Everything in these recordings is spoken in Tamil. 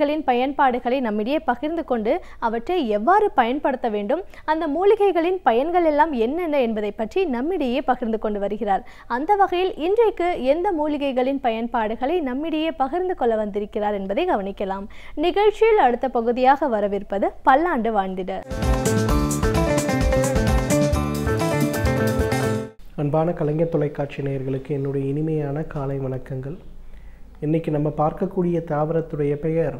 மூலிகைகளின் பயன்பாடுகளை நம்மிடையே பகிர்ந்து கொண்டு அவற்றை எவ்வாறு பயன்படுத்த வேண்டும் அந்த மூலிகைகளின் பயன்கள் எல்லாம் என்னென்ன என்பதை பற்றி நம்மிடையே பகிர்ந்து கொண்டு வருகிறார் அந்த வகையில் இன்றைக்கு எந்த மூலிகைகளின் பயன்பாடுகளை நம்மிடையே பகிர்ந்து கொள்ள வந்திருக்கிறார் என்பதை கவனிக்கலாம் நிகழ்ச்சியில் அடுத்த பகுதியாக வரவிருப்பது பல்லாண்டு வாழ்ந்திட அன்பான கலைஞர் தொலைக்காட்சி நேயர்களுக்கு என்னுடைய இனிமையான காலை வணக்கங்கள் இன்றைக்கி நம்ம பார்க்கக்கூடிய தாவரத்துடைய பெயர்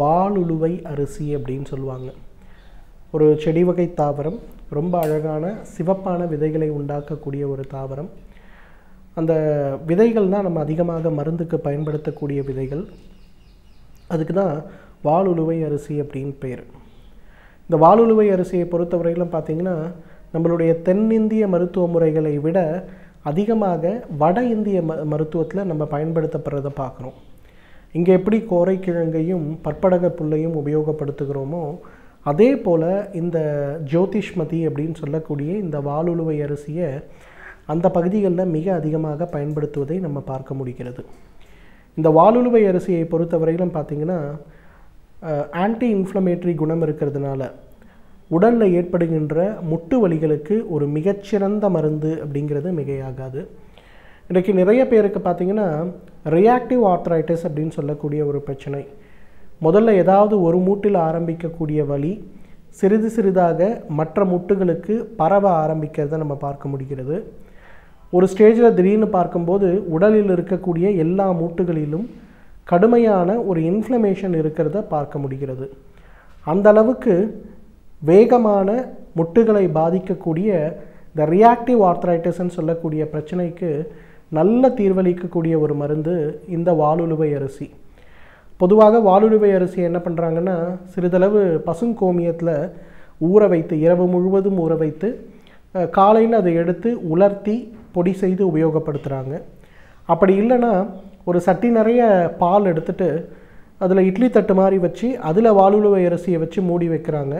வாலுழுவை அரிசி அப்படின்னு சொல்லுவாங்க ஒரு செடி வகை தாவரம் ரொம்ப அழகான சிவப்பான விதைகளை உண்டாக்கக்கூடிய ஒரு தாவரம் அந்த விதைகள் தான் நம்ம அதிகமாக மருந்துக்கு பயன்படுத்தக்கூடிய விதைகள் அதுக்கு தான் வாலுழுவை அரிசி அப்படின்னு பெயர் இந்த வாலுழுவை அரிசியை பொறுத்தவரையிலும் பார்த்திங்கன்னா நம்மளுடைய தென்னிந்திய மருத்துவ முறைகளை விட அதிகமாக வட இந்திய ம மருத்துவத்தில் நம்ம பயன்படுத்தப்படுறதை பார்க்குறோம் இங்கே எப்படி கோரைக்கிழங்கையும் பற்படக புல்லையும் உபயோகப்படுத்துகிறோமோ அதே போல் இந்த ஜோதிஷ்மதி அப்படின்னு சொல்லக்கூடிய இந்த வாலுழுவை அரிசியை அந்த பகுதிகளில் மிக அதிகமாக பயன்படுத்துவதை நம்ம பார்க்க முடிகிறது இந்த வாலுழுவை அரிசியை பொறுத்தவரையிலும் பார்த்திங்கன்னா ஆன்டி இன்ஃப்ளமேட்டரி குணம் இருக்கிறதுனால உடலில் ஏற்படுகின்ற முட்டு வலிகளுக்கு ஒரு மிகச்சிறந்த மருந்து அப்படிங்கிறது மிகையாகாது இன்றைக்கு நிறைய பேருக்கு பார்த்திங்கன்னா ரியாக்டிவ் ஆர்த்ரைட்டிஸ் அப்படின்னு சொல்லக்கூடிய ஒரு பிரச்சனை முதல்ல ஏதாவது ஒரு மூட்டில் ஆரம்பிக்கக்கூடிய வலி சிறிது சிறிதாக மற்ற முட்டுகளுக்கு பரவ ஆரம்பிக்கிறத நம்ம பார்க்க முடிகிறது ஒரு ஸ்டேஜில் திடீர்னு பார்க்கும்போது உடலில் இருக்கக்கூடிய எல்லா மூட்டுகளிலும் கடுமையான ஒரு இன்ஃப்ளமேஷன் இருக்கிறத பார்க்க முடிகிறது அந்த அளவுக்கு வேகமான முட்டுகளை பாதிக்கக்கூடிய இந்த ரியாக்டிவ் ஆர்த்ரைட்டிஸ்ன்னு சொல்லக்கூடிய பிரச்சனைக்கு நல்ல தீர்வளிக்கக்கூடிய ஒரு மருந்து இந்த வாலுலுவை அரிசி பொதுவாக வாலுலுவை அரிசி என்ன பண்ணுறாங்கன்னா சிறிதளவு பசுங்கோமியத்தில் ஊற வைத்து இரவு முழுவதும் ஊற வைத்து காலையில் அதை எடுத்து உலர்த்தி பொடி செய்து உபயோகப்படுத்துகிறாங்க அப்படி இல்லைன்னா ஒரு சட்டி நிறைய பால் எடுத்துகிட்டு அதில் இட்லி தட்டு மாதிரி வச்சு அதில் வாலுலுவை அரிசியை வச்சு மூடி வைக்கிறாங்க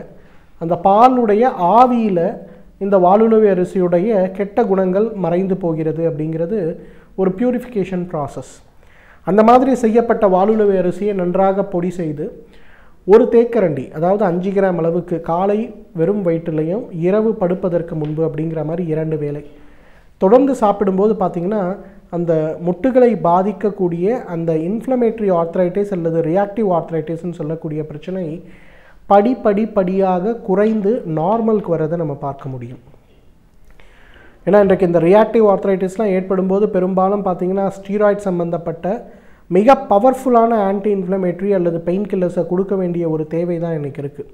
அந்த பாலுடைய ஆவியில் இந்த வாழுணவி அரிசியுடைய கெட்ட குணங்கள் மறைந்து போகிறது அப்படிங்கிறது ஒரு பியூரிஃபிகேஷன் ப்ராசஸ் அந்த மாதிரி செய்யப்பட்ட வாழுணவி அரிசியை நன்றாக பொடி செய்து ஒரு தேக்கரண்டி அதாவது அஞ்சு கிராம் அளவுக்கு காலை வெறும் வயிற்றுலையும் இரவு படுப்பதற்கு முன்பு அப்படிங்கிற மாதிரி இரண்டு வேலை தொடர்ந்து சாப்பிடும்போது பார்த்திங்கன்னா அந்த முட்டுகளை பாதிக்கக்கூடிய அந்த இன்ஃப்ளமேட்ரி ஆர்த்ரைட்டிஸ் அல்லது ரியாக்டிவ் ஆர்த்ரைட்டிஸ்ன்னு சொல்லக்கூடிய பிரச்சனை படிப்படிப்படியாக படியாக குறைந்து நார்மலுக்கு வரதை நம்ம பார்க்க முடியும் ஏன்னா இன்றைக்கு இந்த ரியாக்டிவ் ஆர்த்தரைட்டிஸ்லாம் ஏற்படும்போது பெரும்பாலும் பார்த்திங்கன்னா ஸ்டீராய்ட் சம்மந்தப்பட்ட மிக பவர்ஃபுல்லான ஆன்டி இன்ஃப்ளமேட்ரி அல்லது பெயின் கில்லர்ஸை கொடுக்க வேண்டிய ஒரு தேவை தான் எனக்கு இருக்குது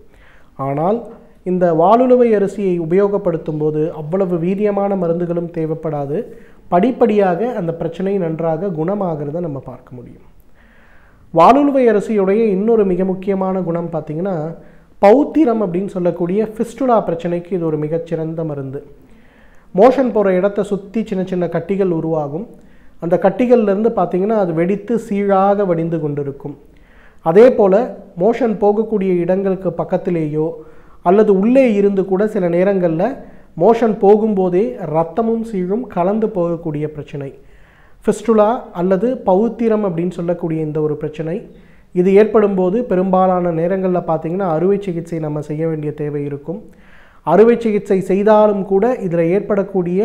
ஆனால் இந்த வாலுலுவை அரிசியை உபயோகப்படுத்தும் போது அவ்வளவு வீரியமான மருந்துகளும் தேவைப்படாது படிப்படியாக அந்த பிரச்சனை நன்றாக குணமாகிறத நம்ம பார்க்க முடியும் வாலுழுவை அரசியுடைய இன்னொரு மிக முக்கியமான குணம் பார்த்திங்கன்னா பௌத்திரம் அப்படின்னு சொல்லக்கூடிய ஃபிஸ்டுலா பிரச்சனைக்கு இது ஒரு மிகச்சிறந்த மருந்து மோஷன் போகிற இடத்த சுற்றி சின்ன சின்ன கட்டிகள் உருவாகும் அந்த கட்டிகள்லேருந்து பார்த்திங்கன்னா அது வெடித்து சீழாக வடிந்து கொண்டிருக்கும் அதே போல் மோஷன் போகக்கூடிய இடங்களுக்கு பக்கத்திலேயோ அல்லது உள்ளே இருந்து கூட சில நேரங்களில் மோஷன் போகும்போதே ரத்தமும் சீழும் கலந்து போகக்கூடிய பிரச்சனை ஃபிஸ்டுலா அல்லது பௌத்திரம் அப்படின்னு சொல்லக்கூடிய இந்த ஒரு பிரச்சனை இது ஏற்படும் போது பெரும்பாலான நேரங்களில் பார்த்திங்கன்னா அறுவை சிகிச்சை நம்ம செய்ய வேண்டிய தேவை இருக்கும் அறுவை சிகிச்சை செய்தாலும் கூட இதில் ஏற்படக்கூடிய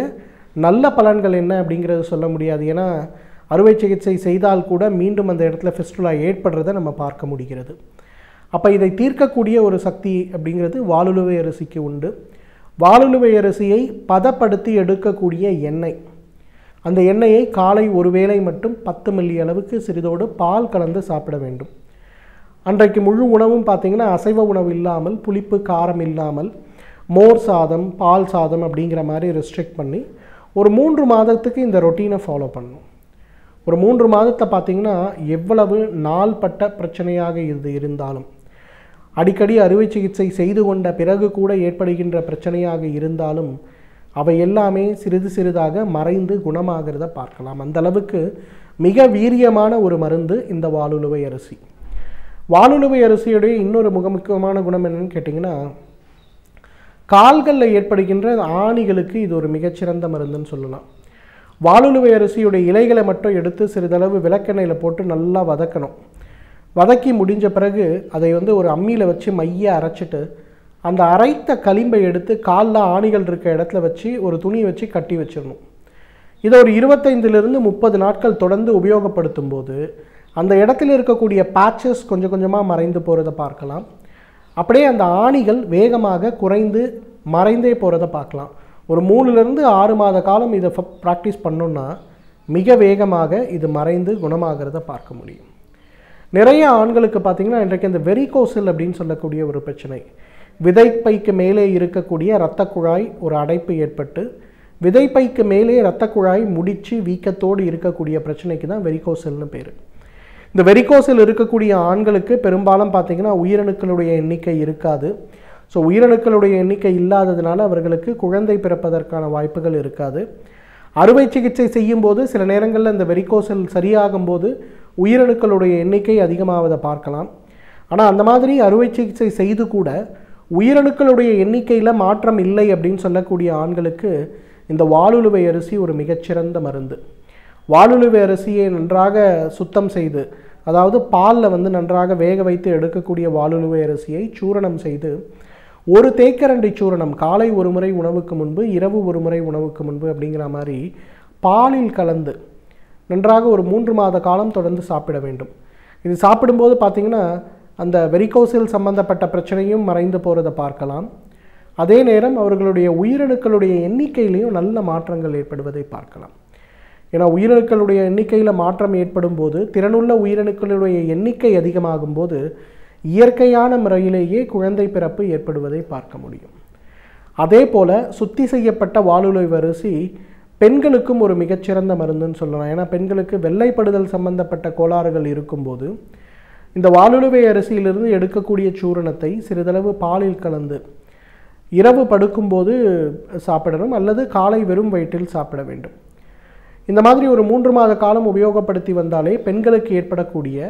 நல்ல பலன்கள் என்ன அப்படிங்கிறது சொல்ல முடியாது ஏன்னா அறுவை சிகிச்சை செய்தால் கூட மீண்டும் அந்த இடத்துல ஃபிஸ்டுலா ஏற்படுறதை நம்ம பார்க்க முடிகிறது அப்போ இதை தீர்க்கக்கூடிய ஒரு சக்தி அப்படிங்கிறது வாலுலுவை அரிசிக்கு உண்டு வாலுலுவை அரிசியை பதப்படுத்தி எடுக்கக்கூடிய எண்ணெய் அந்த எண்ணெயை காலை ஒரு வேளை மட்டும் பத்து மில்லி அளவுக்கு சிறிதோடு பால் கலந்து சாப்பிட வேண்டும் அன்றைக்கு முழு உணவும் பார்த்திங்கன்னா அசைவ உணவு இல்லாமல் புளிப்பு காரம் இல்லாமல் மோர் சாதம் பால் சாதம் அப்படிங்கிற மாதிரி ரெஸ்ட்ரிக்ட் பண்ணி ஒரு மூன்று மாதத்துக்கு இந்த ரொட்டீனை ஃபாலோ பண்ணும் ஒரு மூன்று மாதத்தை பார்த்திங்கன்னா எவ்வளவு நாள்பட்ட பிரச்சனையாக இது இருந்தாலும் அடிக்கடி அறுவை சிகிச்சை செய்து கொண்ட பிறகு கூட ஏற்படுகின்ற பிரச்சனையாக இருந்தாலும் அவை எல்லாமே சிறிது சிறிதாக மறைந்து குணமாகிறத பார்க்கலாம் அந்த அளவுக்கு மிக வீரியமான ஒரு மருந்து இந்த வாலுலுவை அரிசி வாலுலுவை அரிசியுடைய இன்னொரு முக முக்கியமான குணம் என்னன்னு கேட்டிங்கன்னா கால்களில் ஏற்படுகின்ற ஆணிகளுக்கு இது ஒரு மிகச்சிறந்த மருந்துன்னு சொல்லலாம் வாலுலுவை அரிசியுடைய இலைகளை மட்டும் எடுத்து சிறிதளவு விளக்கெண்ணெயில் போட்டு நல்லா வதக்கணும் வதக்கி முடிஞ்ச பிறகு அதை வந்து ஒரு அம்மியில் வச்சு மைய அரைச்சிட்டு அந்த அரைத்த களிம்பை எடுத்து காலில் ஆணிகள் இருக்க இடத்துல வச்சு ஒரு துணி வச்சு கட்டி வச்சிடணும் இதை ஒரு இருபத்தைந்துலேருந்து முப்பது நாட்கள் தொடர்ந்து உபயோகப்படுத்தும் போது அந்த இடத்துல இருக்கக்கூடிய பேச்சஸ் கொஞ்சம் கொஞ்சமாக மறைந்து போகிறத பார்க்கலாம் அப்படியே அந்த ஆணிகள் வேகமாக குறைந்து மறைந்தே போகிறத பார்க்கலாம் ஒரு மூணுலேருந்து ஆறு மாத காலம் இதை ப்ராக்டிஸ் பண்ணோன்னா மிக வேகமாக இது மறைந்து குணமாகிறத பார்க்க முடியும் நிறைய ஆண்களுக்கு பார்த்திங்கன்னா இன்றைக்கு இந்த வெரிகோசல் அப்படின்னு சொல்லக்கூடிய ஒரு பிரச்சனை விதைப்பைக்கு மேலே இருக்கக்கூடிய இரத்த குழாய் ஒரு அடைப்பு ஏற்பட்டு விதைப்பைக்கு மேலே இரத்த குழாய் முடித்து வீக்கத்தோடு இருக்கக்கூடிய பிரச்சனைக்கு தான் வெரிகோசல்னு பேர் இந்த வெரிகோசல் இருக்கக்கூடிய ஆண்களுக்கு பெரும்பாலும் பார்த்திங்கன்னா உயிரணுக்களுடைய எண்ணிக்கை இருக்காது ஸோ உயிரணுக்களுடைய எண்ணிக்கை இல்லாததுனால அவர்களுக்கு குழந்தை பிறப்பதற்கான வாய்ப்புகள் இருக்காது அறுவை சிகிச்சை செய்யும்போது சில நேரங்களில் இந்த வெரிகோசல் சரியாகும்போது உயிரணுக்களுடைய எண்ணிக்கை அதிகமாவதை பார்க்கலாம் ஆனால் அந்த மாதிரி அறுவை சிகிச்சை செய்து கூட உயிரணுக்களுடைய எண்ணிக்கையில் மாற்றம் இல்லை அப்படின்னு சொல்லக்கூடிய ஆண்களுக்கு இந்த வாலுழுவை அரிசி ஒரு மிகச்சிறந்த மருந்து வாலுழுவை அரிசியை நன்றாக சுத்தம் செய்து அதாவது பாலில் வந்து நன்றாக வேக வைத்து எடுக்கக்கூடிய வாலுழுவை அரிசியை சூரணம் செய்து ஒரு தேக்கரண்டை சூரணம் காலை ஒரு முறை உணவுக்கு முன்பு இரவு ஒரு முறை உணவுக்கு முன்பு அப்படிங்கிற மாதிரி பாலில் கலந்து நன்றாக ஒரு மூன்று மாத காலம் தொடர்ந்து சாப்பிட வேண்டும் இது சாப்பிடும்போது பார்த்திங்கன்னா அந்த வெரிகோசில் சம்பந்தப்பட்ட பிரச்சனையும் மறைந்து போகிறதை பார்க்கலாம் அதே நேரம் அவர்களுடைய உயிரணுக்களுடைய எண்ணிக்கையிலையும் நல்ல மாற்றங்கள் ஏற்படுவதை பார்க்கலாம் ஏன்னா உயிரணுக்களுடைய எண்ணிக்கையில் மாற்றம் ஏற்படும் போது திறனுள்ள உயிரணுக்களுடைய எண்ணிக்கை அதிகமாகும் போது இயற்கையான முறையிலேயே குழந்தை பிறப்பு ஏற்படுவதை பார்க்க முடியும் அதே போல் சுத்தி செய்யப்பட்ட வாலுலை வரிசை பெண்களுக்கும் ஒரு மிகச்சிறந்த மருந்துன்னு சொல்லலாம் ஏன்னா பெண்களுக்கு வெள்ளைப்படுதல் சம்பந்தப்பட்ட கோளாறுகள் இருக்கும்போது இந்த வாலுழுவை அரிசியிலிருந்து எடுக்கக்கூடிய சூரணத்தை சிறிதளவு பாலில் கலந்து இரவு படுக்கும்போது சாப்பிடணும் அல்லது காலை வெறும் வயிற்றில் சாப்பிட வேண்டும் இந்த மாதிரி ஒரு மூன்று மாத காலம் உபயோகப்படுத்தி வந்தாலே பெண்களுக்கு ஏற்படக்கூடிய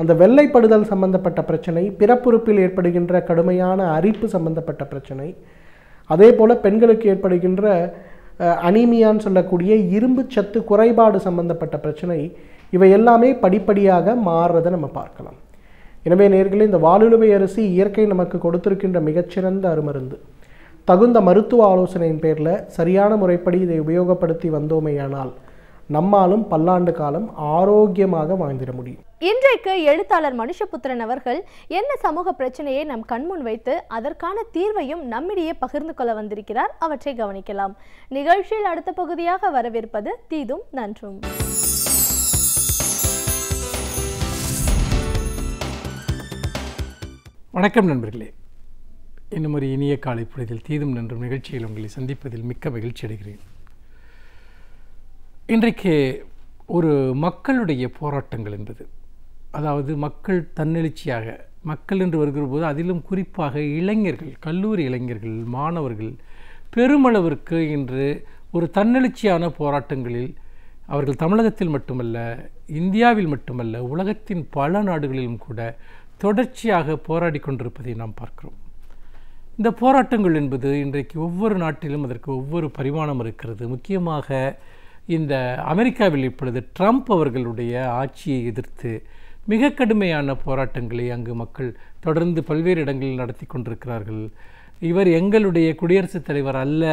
அந்த வெள்ளைப்படுதல் சம்பந்தப்பட்ட பிரச்சனை பிறப்புறுப்பில் ஏற்படுகின்ற கடுமையான அரிப்பு சம்பந்தப்பட்ட பிரச்சனை அதே போல் பெண்களுக்கு ஏற்படுகின்ற அனீமியான்னு சொல்லக்கூடிய இரும்பு சத்து குறைபாடு சம்பந்தப்பட்ட பிரச்சனை இவை எல்லாமே படிப்படியாக மாறுறதை நம்ம பார்க்கலாம் எனவே நேர்களே இந்த வாலுழுவை அரிசி இயற்கை நமக்கு கொடுத்திருக்கின்ற மிகச்சிறந்த அருமருந்து தகுந்த மருத்துவ ஆலோசனையின் பேரில் சரியான முறைப்படி இதை உபயோகப்படுத்தி வந்தோமேயானால் நம்மாலும் பல்லாண்டு காலம் ஆரோக்கியமாக வாழ்ந்திட முடியும் இன்றைக்கு எழுத்தாளர் மனுஷபுத்திரன் அவர்கள் என்ன சமூக பிரச்சனையை நம் கண்முன் வைத்து அதற்கான தீர்வையும் நம்மிடையே பகிர்ந்து கொள்ள வந்திருக்கிறார் அவற்றை கவனிக்கலாம் நிகழ்ச்சியில் அடுத்த பகுதியாக வரவேற்பது தீதும் நன்றும் வணக்கம் நண்பர்களே இன்னும் ஒரு இனிய காலை பொழுதில் தீதும் நின்றும் நிகழ்ச்சியில் உங்களை சந்திப்பதில் மிக்க மகிழ்ச்சி அடைகிறேன் இன்றைக்கு ஒரு மக்களுடைய போராட்டங்கள் என்பது அதாவது மக்கள் தன்னெழுச்சியாக மக்கள் என்று வருகிற போது அதிலும் குறிப்பாக இளைஞர்கள் கல்லூரி இளைஞர்கள் மாணவர்கள் பெருமளவிற்கு இன்று ஒரு தன்னெழுச்சியான போராட்டங்களில் அவர்கள் தமிழகத்தில் மட்டுமல்ல இந்தியாவில் மட்டுமல்ல உலகத்தின் பல நாடுகளிலும் கூட தொடர்ச்சியாக போராடி கொண்டிருப்பதை நாம் பார்க்கிறோம் இந்த போராட்டங்கள் என்பது இன்றைக்கு ஒவ்வொரு நாட்டிலும் அதற்கு ஒவ்வொரு பரிமாணம் இருக்கிறது முக்கியமாக இந்த அமெரிக்காவில் இப்பொழுது ட்ரம்ப் அவர்களுடைய ஆட்சியை எதிர்த்து மிக கடுமையான போராட்டங்களை அங்கு மக்கள் தொடர்ந்து பல்வேறு இடங்களில் நடத்தி கொண்டிருக்கிறார்கள் இவர் எங்களுடைய குடியரசுத் தலைவர் அல்ல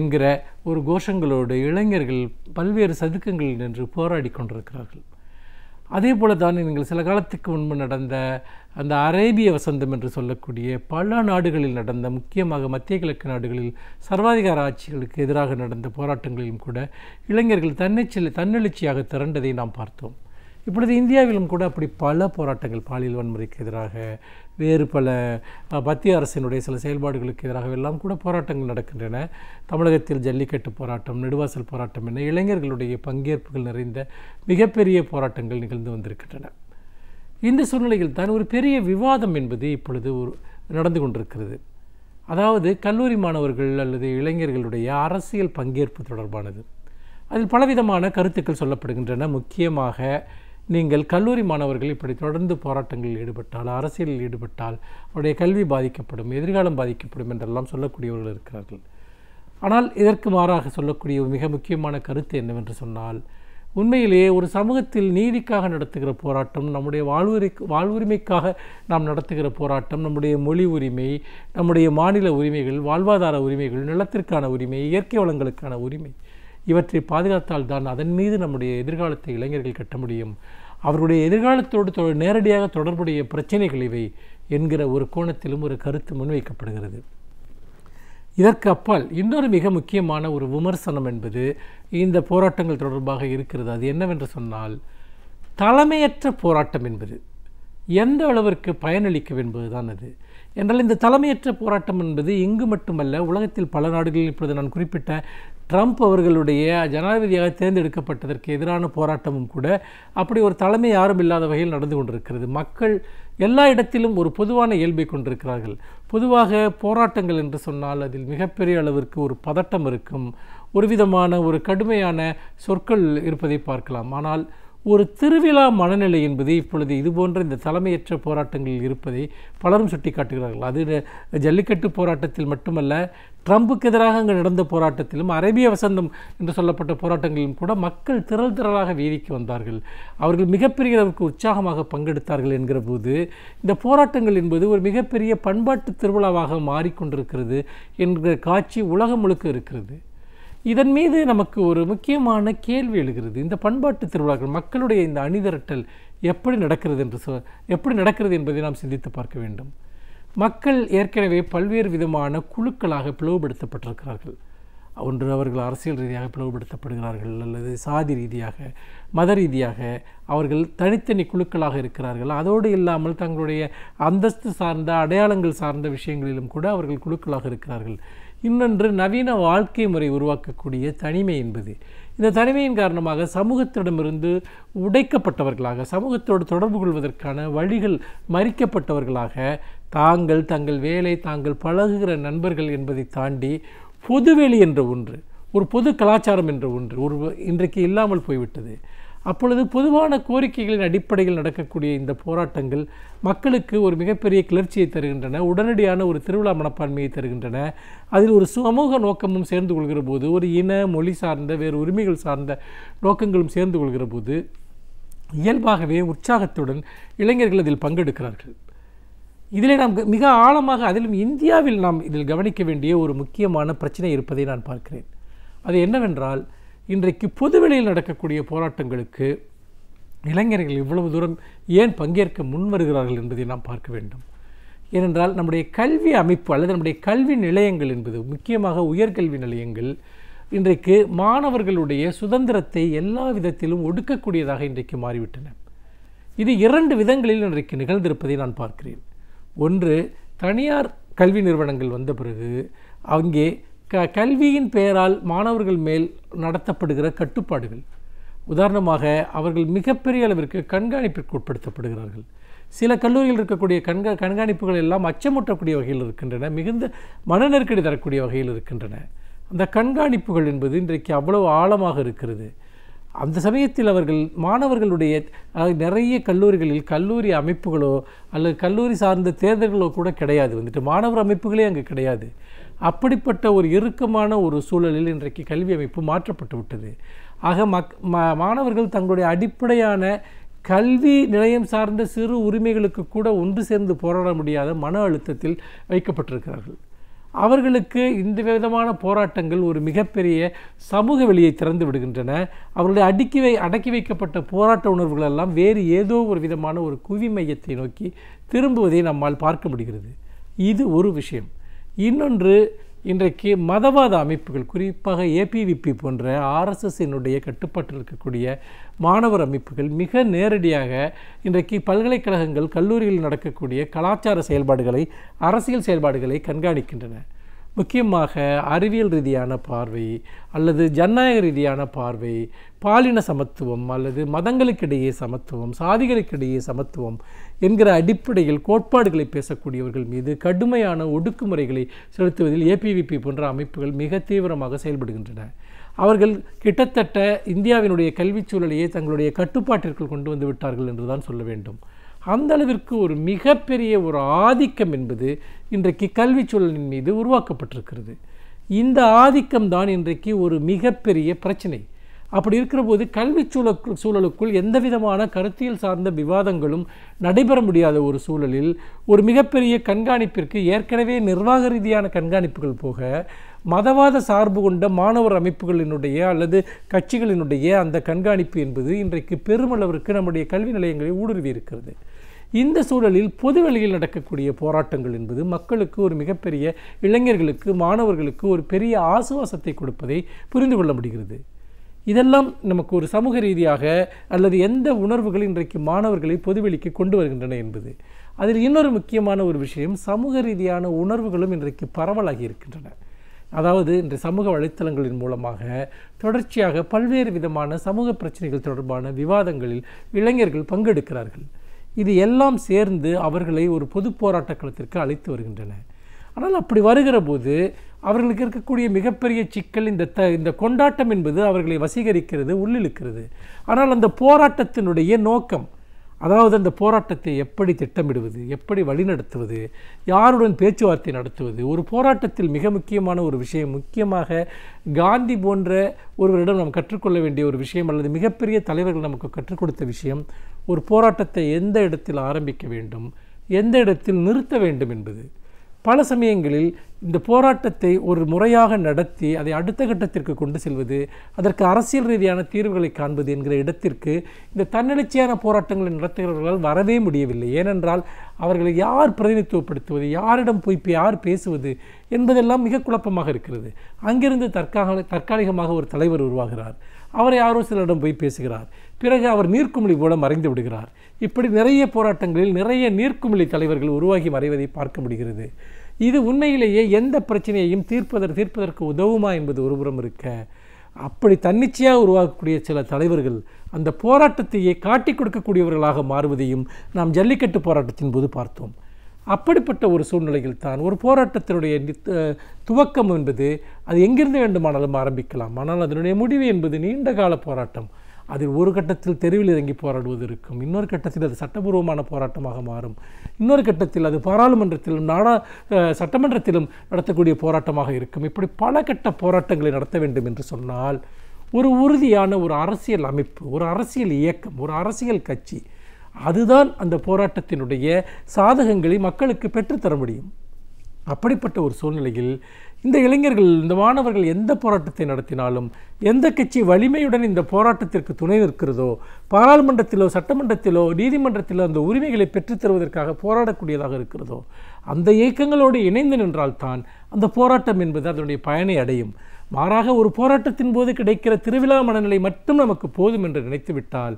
என்கிற ஒரு கோஷங்களோடு இளைஞர்கள் பல்வேறு சதுக்கங்களில் நின்று போராடி கொண்டிருக்கிறார்கள் அதே போல தான் நீங்கள் சில காலத்துக்கு முன்பு நடந்த அந்த அரேபிய வசந்தம் என்று சொல்லக்கூடிய பல நாடுகளில் நடந்த முக்கியமாக மத்திய கிழக்கு நாடுகளில் சர்வாதிகார ஆட்சிகளுக்கு எதிராக நடந்த போராட்டங்களிலும் கூட இளைஞர்கள் தன்னிச்சல் தன்னெழுச்சியாக திரண்டதை நாம் பார்த்தோம் இப்பொழுது இந்தியாவிலும் கூட அப்படி பல போராட்டங்கள் பாலியல் வன்முறைக்கு எதிராக வேறு பல மத்திய அரசினுடைய சில செயல்பாடுகளுக்கு எதிராகவெல்லாம் கூட போராட்டங்கள் நடக்கின்றன தமிழகத்தில் ஜல்லிக்கட்டு போராட்டம் நெடுவாசல் போராட்டம் என இளைஞர்களுடைய பங்கேற்புகள் நிறைந்த மிகப்பெரிய போராட்டங்கள் நிகழ்ந்து வந்திருக்கின்றன இந்த சூழ்நிலையில் தான் ஒரு பெரிய விவாதம் என்பது இப்பொழுது ஒரு நடந்து கொண்டிருக்கிறது அதாவது கல்லூரி மாணவர்கள் அல்லது இளைஞர்களுடைய அரசியல் பங்கேற்பு தொடர்பானது அதில் பலவிதமான கருத்துக்கள் சொல்லப்படுகின்றன முக்கியமாக நீங்கள் கல்லூரி மாணவர்கள் இப்படி தொடர்ந்து போராட்டங்களில் ஈடுபட்டால் அரசியலில் ஈடுபட்டால் அவருடைய கல்வி பாதிக்கப்படும் எதிர்காலம் பாதிக்கப்படும் என்றெல்லாம் சொல்லக்கூடியவர்கள் இருக்கிறார்கள் ஆனால் இதற்கு மாறாக சொல்லக்கூடிய மிக முக்கியமான கருத்து என்னவென்று சொன்னால் உண்மையிலேயே ஒரு சமூகத்தில் நீதிக்காக நடத்துகிற போராட்டம் நம்முடைய வாழ்வுரி வாழ்வுரிமைக்காக நாம் நடத்துகிற போராட்டம் நம்முடைய மொழி உரிமை நம்முடைய மாநில உரிமைகள் வாழ்வாதார உரிமைகள் நிலத்திற்கான உரிமை இயற்கை வளங்களுக்கான உரிமை இவற்றை பாதுகாத்தால் தான் அதன் மீது நம்முடைய எதிர்காலத்தை இளைஞர்கள் கட்ட முடியும் அவருடைய எதிர்காலத்தோடு நேரடியாக தொடர்புடைய பிரச்சனைகள் இவை என்கிற ஒரு கோணத்திலும் ஒரு கருத்து முன்வைக்கப்படுகிறது இதற்கு அப்பால் இன்னொரு மிக முக்கியமான ஒரு விமர்சனம் என்பது இந்த போராட்டங்கள் தொடர்பாக இருக்கிறது அது என்னவென்று சொன்னால் தலைமையற்ற போராட்டம் என்பது எந்த அளவிற்கு பயனளிக்கும் என்பதுதான் அது என்றால் இந்த தலைமையற்ற போராட்டம் என்பது இங்கு மட்டுமல்ல உலகத்தில் பல நாடுகளில் இப்பொழுது நான் குறிப்பிட்ட ட்ரம்ப் அவர்களுடைய ஜனாதிபதியாக தேர்ந்தெடுக்கப்பட்டதற்கு எதிரான போராட்டமும் கூட அப்படி ஒரு தலைமை யாரும் இல்லாத வகையில் நடந்து கொண்டிருக்கிறது மக்கள் எல்லா இடத்திலும் ஒரு பொதுவான இயல்பை கொண்டிருக்கிறார்கள் பொதுவாக போராட்டங்கள் என்று சொன்னால் அதில் மிகப்பெரிய அளவிற்கு ஒரு பதட்டம் இருக்கும் ஒரு விதமான ஒரு கடுமையான சொற்கள் இருப்பதை பார்க்கலாம் ஆனால் ஒரு திருவிழா மனநிலை என்பது இப்பொழுது இதுபோன்ற இந்த தலைமையற்ற போராட்டங்களில் இருப்பதை பலரும் சுட்டிக்காட்டுகிறார்கள் அது ஜல்லிக்கட்டு போராட்டத்தில் மட்டுமல்ல ட்ரம்புக்கு எதிராக அங்கே நடந்த போராட்டத்திலும் அரேபிய வசந்தம் என்று சொல்லப்பட்ட போராட்டங்களிலும் கூட மக்கள் திரள் திரளாக வீதிக்கு வந்தார்கள் அவர்கள் மிகப்பெரிய அளவுக்கு உற்சாகமாக பங்கெடுத்தார்கள் என்கிற போது இந்த போராட்டங்கள் என்பது ஒரு மிகப்பெரிய பண்பாட்டு திருவிழாவாக மாறிக்கொண்டிருக்கிறது என்கிற காட்சி உலகம் முழுக்க இருக்கிறது இதன் மீது நமக்கு ஒரு முக்கியமான கேள்வி எழுகிறது இந்த பண்பாட்டு திருவிழாக்கள் மக்களுடைய இந்த அணிதிரட்டல் எப்படி நடக்கிறது என்று சொ எப்படி நடக்கிறது என்பதை நாம் சிந்தித்து பார்க்க வேண்டும் மக்கள் ஏற்கனவே பல்வேறு விதமான குழுக்களாக பிளவுபடுத்தப்பட்டிருக்கிறார்கள் ஒன்று அவர்கள் அரசியல் ரீதியாக பிளவுபடுத்தப்படுகிறார்கள் அல்லது சாதி ரீதியாக மத ரீதியாக அவர்கள் தனித்தனி குழுக்களாக இருக்கிறார்கள் அதோடு இல்லாமல் தங்களுடைய அந்தஸ்து சார்ந்த அடையாளங்கள் சார்ந்த விஷயங்களிலும் கூட அவர்கள் குழுக்களாக இருக்கிறார்கள் இன்னொன்று நவீன வாழ்க்கை முறை உருவாக்கக்கூடிய தனிமை என்பது இந்த தனிமையின் காரணமாக சமூகத்திடமிருந்து உடைக்கப்பட்டவர்களாக சமூகத்தோடு தொடர்பு கொள்வதற்கான வழிகள் மறிக்கப்பட்டவர்களாக தாங்கள் தங்கள் வேலை தாங்கள் பழகுகிற நண்பர்கள் என்பதை தாண்டி பொதுவெளி என்ற ஒன்று ஒரு பொது கலாச்சாரம் என்ற ஒன்று ஒரு இன்றைக்கு இல்லாமல் போய்விட்டது அப்பொழுது பொதுவான கோரிக்கைகளின் அடிப்படையில் நடக்கக்கூடிய இந்த போராட்டங்கள் மக்களுக்கு ஒரு மிகப்பெரிய கிளர்ச்சியை தருகின்றன உடனடியான ஒரு திருவிழா மனப்பான்மையை தருகின்றன அதில் ஒரு சமூக நோக்கமும் சேர்ந்து கொள்கிற போது ஒரு இன மொழி சார்ந்த வேறு உரிமைகள் சார்ந்த நோக்கங்களும் சேர்ந்து கொள்கிற போது இயல்பாகவே உற்சாகத்துடன் இளைஞர்கள் அதில் பங்கெடுக்கிறார்கள் இதில் நாம் மிக ஆழமாக அதிலும் இந்தியாவில் நாம் இதில் கவனிக்க வேண்டிய ஒரு முக்கியமான பிரச்சனை இருப்பதை நான் பார்க்கிறேன் அது என்னவென்றால் இன்றைக்கு பொதுவெளியில் நடக்கக்கூடிய போராட்டங்களுக்கு இளைஞர்கள் இவ்வளவு தூரம் ஏன் பங்கேற்க முன்வருகிறார்கள் என்பதை நாம் பார்க்க வேண்டும் ஏனென்றால் நம்முடைய கல்வி அமைப்பு அல்லது நம்முடைய கல்வி நிலையங்கள் என்பது முக்கியமாக உயர்கல்வி நிலையங்கள் இன்றைக்கு மாணவர்களுடைய சுதந்திரத்தை எல்லா விதத்திலும் ஒடுக்கக்கூடியதாக இன்றைக்கு மாறிவிட்டன இது இரண்டு விதங்களில் இன்றைக்கு நிகழ்ந்திருப்பதை நான் பார்க்கிறேன் ஒன்று தனியார் கல்வி நிறுவனங்கள் வந்த பிறகு அங்கே க கல்வியின் பெயரால் மாணவர்கள் மேல் நடத்தப்படுகிற கட்டுப்பாடுகள் உதாரணமாக அவர்கள் மிகப்பெரிய அளவிற்கு கண்காணிப்பிற்கு உட்படுத்தப்படுகிறார்கள் சில கல்லூரியில் இருக்கக்கூடிய கண்க கண்காணிப்புகள் எல்லாம் அச்சமூட்டக்கூடிய வகையில் இருக்கின்றன மிகுந்த மன நெருக்கடி தரக்கூடிய வகையில் இருக்கின்றன அந்த கண்காணிப்புகள் என்பது இன்றைக்கு அவ்வளவு ஆழமாக இருக்கிறது அந்த சமயத்தில் அவர்கள் மாணவர்களுடைய நிறைய கல்லூரிகளில் கல்லூரி அமைப்புகளோ அல்லது கல்லூரி சார்ந்த தேர்தல்களோ கூட கிடையாது வந்துட்டு மாணவர் அமைப்புகளே அங்கே கிடையாது அப்படிப்பட்ட ஒரு இறுக்கமான ஒரு சூழலில் இன்றைக்கு கல்வி அமைப்பு மாற்றப்பட்டு விட்டது ஆக மக் மாணவர்கள் தங்களுடைய அடிப்படையான கல்வி நிலையம் சார்ந்த சிறு உரிமைகளுக்கு கூட ஒன்று சேர்ந்து போராட முடியாத மன அழுத்தத்தில் வைக்கப்பட்டிருக்கிறார்கள் அவர்களுக்கு இந்த விதமான போராட்டங்கள் ஒரு மிகப்பெரிய சமூக வெளியை திறந்து விடுகின்றன அவர்களுடைய அடுக்கி வை அடக்கி வைக்கப்பட்ட போராட்ட உணர்வுகள் எல்லாம் வேறு ஏதோ ஒரு விதமான ஒரு குவி மையத்தை நோக்கி திரும்புவதை நம்மால் பார்க்க முடிகிறது இது ஒரு விஷயம் இன்னொன்று இன்றைக்கு மதவாத அமைப்புகள் குறிப்பாக ஏபிவிபி போன்ற ஆர்எஸ்எஸ்ஸினுடைய கட்டுப்பாட்டில் இருக்கக்கூடிய மாணவர் அமைப்புகள் மிக நேரடியாக இன்றைக்கு பல்கலைக்கழகங்கள் கல்லூரிகளில் நடக்கக்கூடிய கலாச்சார செயல்பாடுகளை அரசியல் செயல்பாடுகளை கண்காணிக்கின்றன முக்கியமாக அறிவியல் ரீதியான பார்வை அல்லது ஜனநாயக ரீதியான பார்வை பாலின சமத்துவம் அல்லது மதங்களுக்கிடையே சமத்துவம் சாதிகளுக்கிடையே சமத்துவம் என்கிற அடிப்படையில் கோட்பாடுகளை பேசக்கூடியவர்கள் மீது கடுமையான ஒடுக்குமுறைகளை செலுத்துவதில் ஏபிவிபி போன்ற அமைப்புகள் மிக தீவிரமாக செயல்படுகின்றன அவர்கள் கிட்டத்தட்ட இந்தியாவினுடைய கல்விச் சூழலையே தங்களுடைய கட்டுப்பாட்டிற்குள் கொண்டு வந்து விட்டார்கள் என்றுதான் சொல்ல வேண்டும் அந்த அளவிற்கு ஒரு மிகப்பெரிய ஒரு ஆதிக்கம் என்பது இன்றைக்கு கல்வி சூழலின் மீது உருவாக்கப்பட்டிருக்கிறது இந்த ஆதிக்கம் தான் இன்றைக்கு ஒரு மிகப்பெரிய பிரச்சனை அப்படி இருக்கிற போது கல்வி சூழல் சூழலுக்குள் எந்த விதமான கருத்தியல் சார்ந்த விவாதங்களும் நடைபெற முடியாத ஒரு சூழலில் ஒரு மிகப்பெரிய கண்காணிப்பிற்கு ஏற்கனவே நிர்வாக ரீதியான கண்காணிப்புகள் போக மதவாத சார்பு கொண்ட மாணவர் அமைப்புகளினுடைய அல்லது கட்சிகளினுடைய அந்த கண்காணிப்பு என்பது இன்றைக்கு பெருமளவிற்கு நம்முடைய கல்வி நிலையங்களை ஊடுருவி இருக்கிறது இந்த சூழலில் பொது வழியில் நடக்கக்கூடிய போராட்டங்கள் என்பது மக்களுக்கு ஒரு மிகப்பெரிய இளைஞர்களுக்கு மாணவர்களுக்கு ஒரு பெரிய ஆசுவாசத்தை கொடுப்பதை புரிந்து கொள்ள முடிகிறது இதெல்லாம் நமக்கு ஒரு சமூக ரீதியாக அல்லது எந்த உணர்வுகள் இன்றைக்கு மாணவர்களை பொதுவெளிக்கு கொண்டு வருகின்றன என்பது அதில் இன்னொரு முக்கியமான ஒரு விஷயம் சமூக ரீதியான உணர்வுகளும் இன்றைக்கு பரவலாகி இருக்கின்றன அதாவது இன்று சமூக வலைத்தளங்களின் மூலமாக தொடர்ச்சியாக பல்வேறு விதமான சமூக பிரச்சனைகள் தொடர்பான விவாதங்களில் இளைஞர்கள் பங்கெடுக்கிறார்கள் இது எல்லாம் சேர்ந்து அவர்களை ஒரு பொது போராட்டக் களத்திற்கு அழைத்து வருகின்றன ஆனால் அப்படி வருகிற போது அவர்களுக்கு இருக்கக்கூடிய மிகப்பெரிய சிக்கல் இந்த த இந்த கொண்டாட்டம் என்பது அவர்களை வசீகரிக்கிறது உள்ளிழுக்கிறது ஆனால் அந்த போராட்டத்தினுடைய நோக்கம் அதாவது அந்த போராட்டத்தை எப்படி திட்டமிடுவது எப்படி வழிநடத்துவது யாருடன் பேச்சுவார்த்தை நடத்துவது ஒரு போராட்டத்தில் மிக முக்கியமான ஒரு விஷயம் முக்கியமாக காந்தி போன்ற ஒருவரிடம் நாம் கற்றுக்கொள்ள வேண்டிய ஒரு விஷயம் அல்லது மிகப்பெரிய தலைவர்கள் நமக்கு கற்றுக் கொடுத்த விஷயம் ஒரு போராட்டத்தை எந்த இடத்தில் ஆரம்பிக்க வேண்டும் எந்த இடத்தில் நிறுத்த வேண்டும் என்பது பல சமயங்களில் இந்த போராட்டத்தை ஒரு முறையாக நடத்தி அதை அடுத்த கட்டத்திற்கு கொண்டு செல்வது அதற்கு அரசியல் ரீதியான தீர்வுகளை காண்பது என்கிற இடத்திற்கு இந்த தன்னெழுச்சியான போராட்டங்களை நடத்துகிறவர்களால் வரவே முடியவில்லை ஏனென்றால் அவர்களை யார் பிரதிநிதித்துவப்படுத்துவது யாரிடம் போய் யார் பேசுவது என்பதெல்லாம் மிக குழப்பமாக இருக்கிறது அங்கிருந்து தற்கால தற்காலிகமாக ஒரு தலைவர் உருவாகிறார் அவரை யாரோ சிலரிடம் போய் பேசுகிறார் பிறகு அவர் நீர்க்குமிழி போல மறைந்து விடுகிறார் இப்படி நிறைய போராட்டங்களில் நிறைய நீர்க்குமிழி தலைவர்கள் உருவாகி மறைவதை பார்க்க முடிகிறது இது உண்மையிலேயே எந்த பிரச்சனையையும் தீர்ப்பதற்கு தீர்ப்பதற்கு உதவுமா என்பது ஒருபுறம் இருக்க அப்படி தன்னிச்சையாக உருவாக்கக்கூடிய சில தலைவர்கள் அந்த போராட்டத்தையே காட்டி கொடுக்கக்கூடியவர்களாக மாறுவதையும் நாம் ஜல்லிக்கட்டு போராட்டத்தின் போது பார்த்தோம் அப்படிப்பட்ட ஒரு சூழ்நிலையில் தான் ஒரு போராட்டத்தினுடைய துவக்கம் என்பது அது எங்கிருந்து வேண்டுமானாலும் ஆரம்பிக்கலாம் ஆனால் அதனுடைய முடிவு என்பது நீண்ட கால போராட்டம் அதில் ஒரு கட்டத்தில் தெருவில் இறங்கி போராடுவது இருக்கும் இன்னொரு கட்டத்தில் அது சட்டபூர்வமான போராட்டமாக மாறும் இன்னொரு கட்டத்தில் அது பாராளுமன்றத்திலும் நாடா சட்டமன்றத்திலும் நடத்தக்கூடிய போராட்டமாக இருக்கும் இப்படி பல கட்ட போராட்டங்களை நடத்த வேண்டும் என்று சொன்னால் ஒரு உறுதியான ஒரு அரசியல் அமைப்பு ஒரு அரசியல் இயக்கம் ஒரு அரசியல் கட்சி அதுதான் அந்த போராட்டத்தினுடைய சாதகங்களை மக்களுக்கு பெற்றுத்தர முடியும் அப்படிப்பட்ட ஒரு சூழ்நிலையில் இந்த இளைஞர்கள் இந்த மாணவர்கள் எந்த போராட்டத்தை நடத்தினாலும் எந்த கட்சி வலிமையுடன் இந்த போராட்டத்திற்கு துணை நிற்கிறதோ பாராளுமன்றத்திலோ சட்டமன்றத்திலோ நீதிமன்றத்திலோ அந்த உரிமைகளை பெற்றுத்தருவதற்காக போராடக்கூடியதாக இருக்கிறதோ அந்த இயக்கங்களோடு இணைந்து நின்றால்தான் அந்த போராட்டம் என்பது அதனுடைய பயனை அடையும் மாறாக ஒரு போராட்டத்தின் போது கிடைக்கிற திருவிழா மனநிலை மட்டும் நமக்கு போதும் என்று நினைத்துவிட்டால்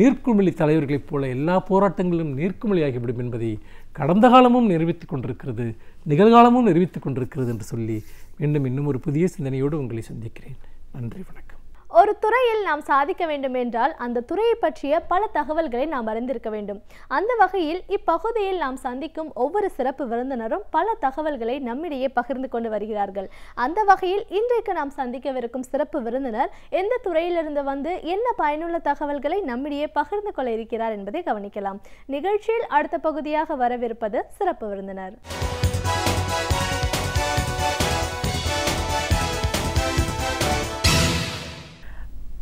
நீர்க்குமிழி தலைவர்களைப் போல எல்லா போராட்டங்களும் நீர்க்குமிழியாகிவிடும் என்பதை கடந்த காலமும் நிரூபித்துக் கொண்டிருக்கிறது நிகழ்காலமும் நிரூபித்துக் கொண்டிருக்கிறது என்று சொல்லி மீண்டும் இன்னும் ஒரு புதிய சிந்தனையோடு உங்களை சந்திக்கிறேன் நன்றி வணக்கம் ஒரு துறையில் நாம் சாதிக்க வேண்டும் என்றால் அந்த துறையை பற்றிய பல தகவல்களை நாம் அறிந்திருக்க வேண்டும் அந்த வகையில் இப்பகுதியில் நாம் சந்திக்கும் ஒவ்வொரு சிறப்பு விருந்தினரும் பல தகவல்களை நம்மிடையே பகிர்ந்து கொண்டு வருகிறார்கள் அந்த வகையில் இன்றைக்கு நாம் சந்திக்கவிருக்கும் சிறப்பு விருந்தினர் எந்த துறையிலிருந்து வந்து என்ன பயனுள்ள தகவல்களை நம்மிடையே பகிர்ந்து கொள்ள இருக்கிறார் என்பதை கவனிக்கலாம் நிகழ்ச்சியில் அடுத்த பகுதியாக வரவிருப்பது சிறப்பு விருந்தினர்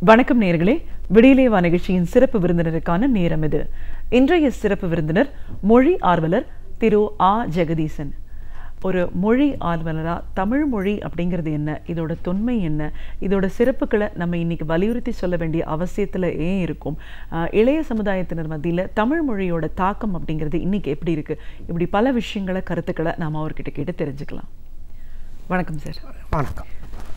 வணக்கம் நேர்களே விடியலேவா நிகழ்ச்சியின் சிறப்பு விருந்தினருக்கான நேரம் இது இன்றைய சிறப்பு விருந்தினர் மொழி ஆர்வலர் திரு ஆ ஜெகதீசன் ஒரு மொழி ஆர்வலராக தமிழ் மொழி அப்படிங்கிறது என்ன இதோட தொன்மை என்ன இதோட சிறப்புகளை நம்ம இன்றைக்கி வலியுறுத்தி சொல்ல வேண்டிய அவசியத்தில் ஏன் இருக்கும் இளைய சமுதாயத்தினர் மத்தியில் தமிழ் மொழியோட தாக்கம் அப்படிங்கிறது இன்றைக்கி எப்படி இருக்குது இப்படி பல விஷயங்களை கருத்துக்களை நாம் அவர்கிட்ட கேட்டு தெரிஞ்சுக்கலாம் வணக்கம் சார் வணக்கம்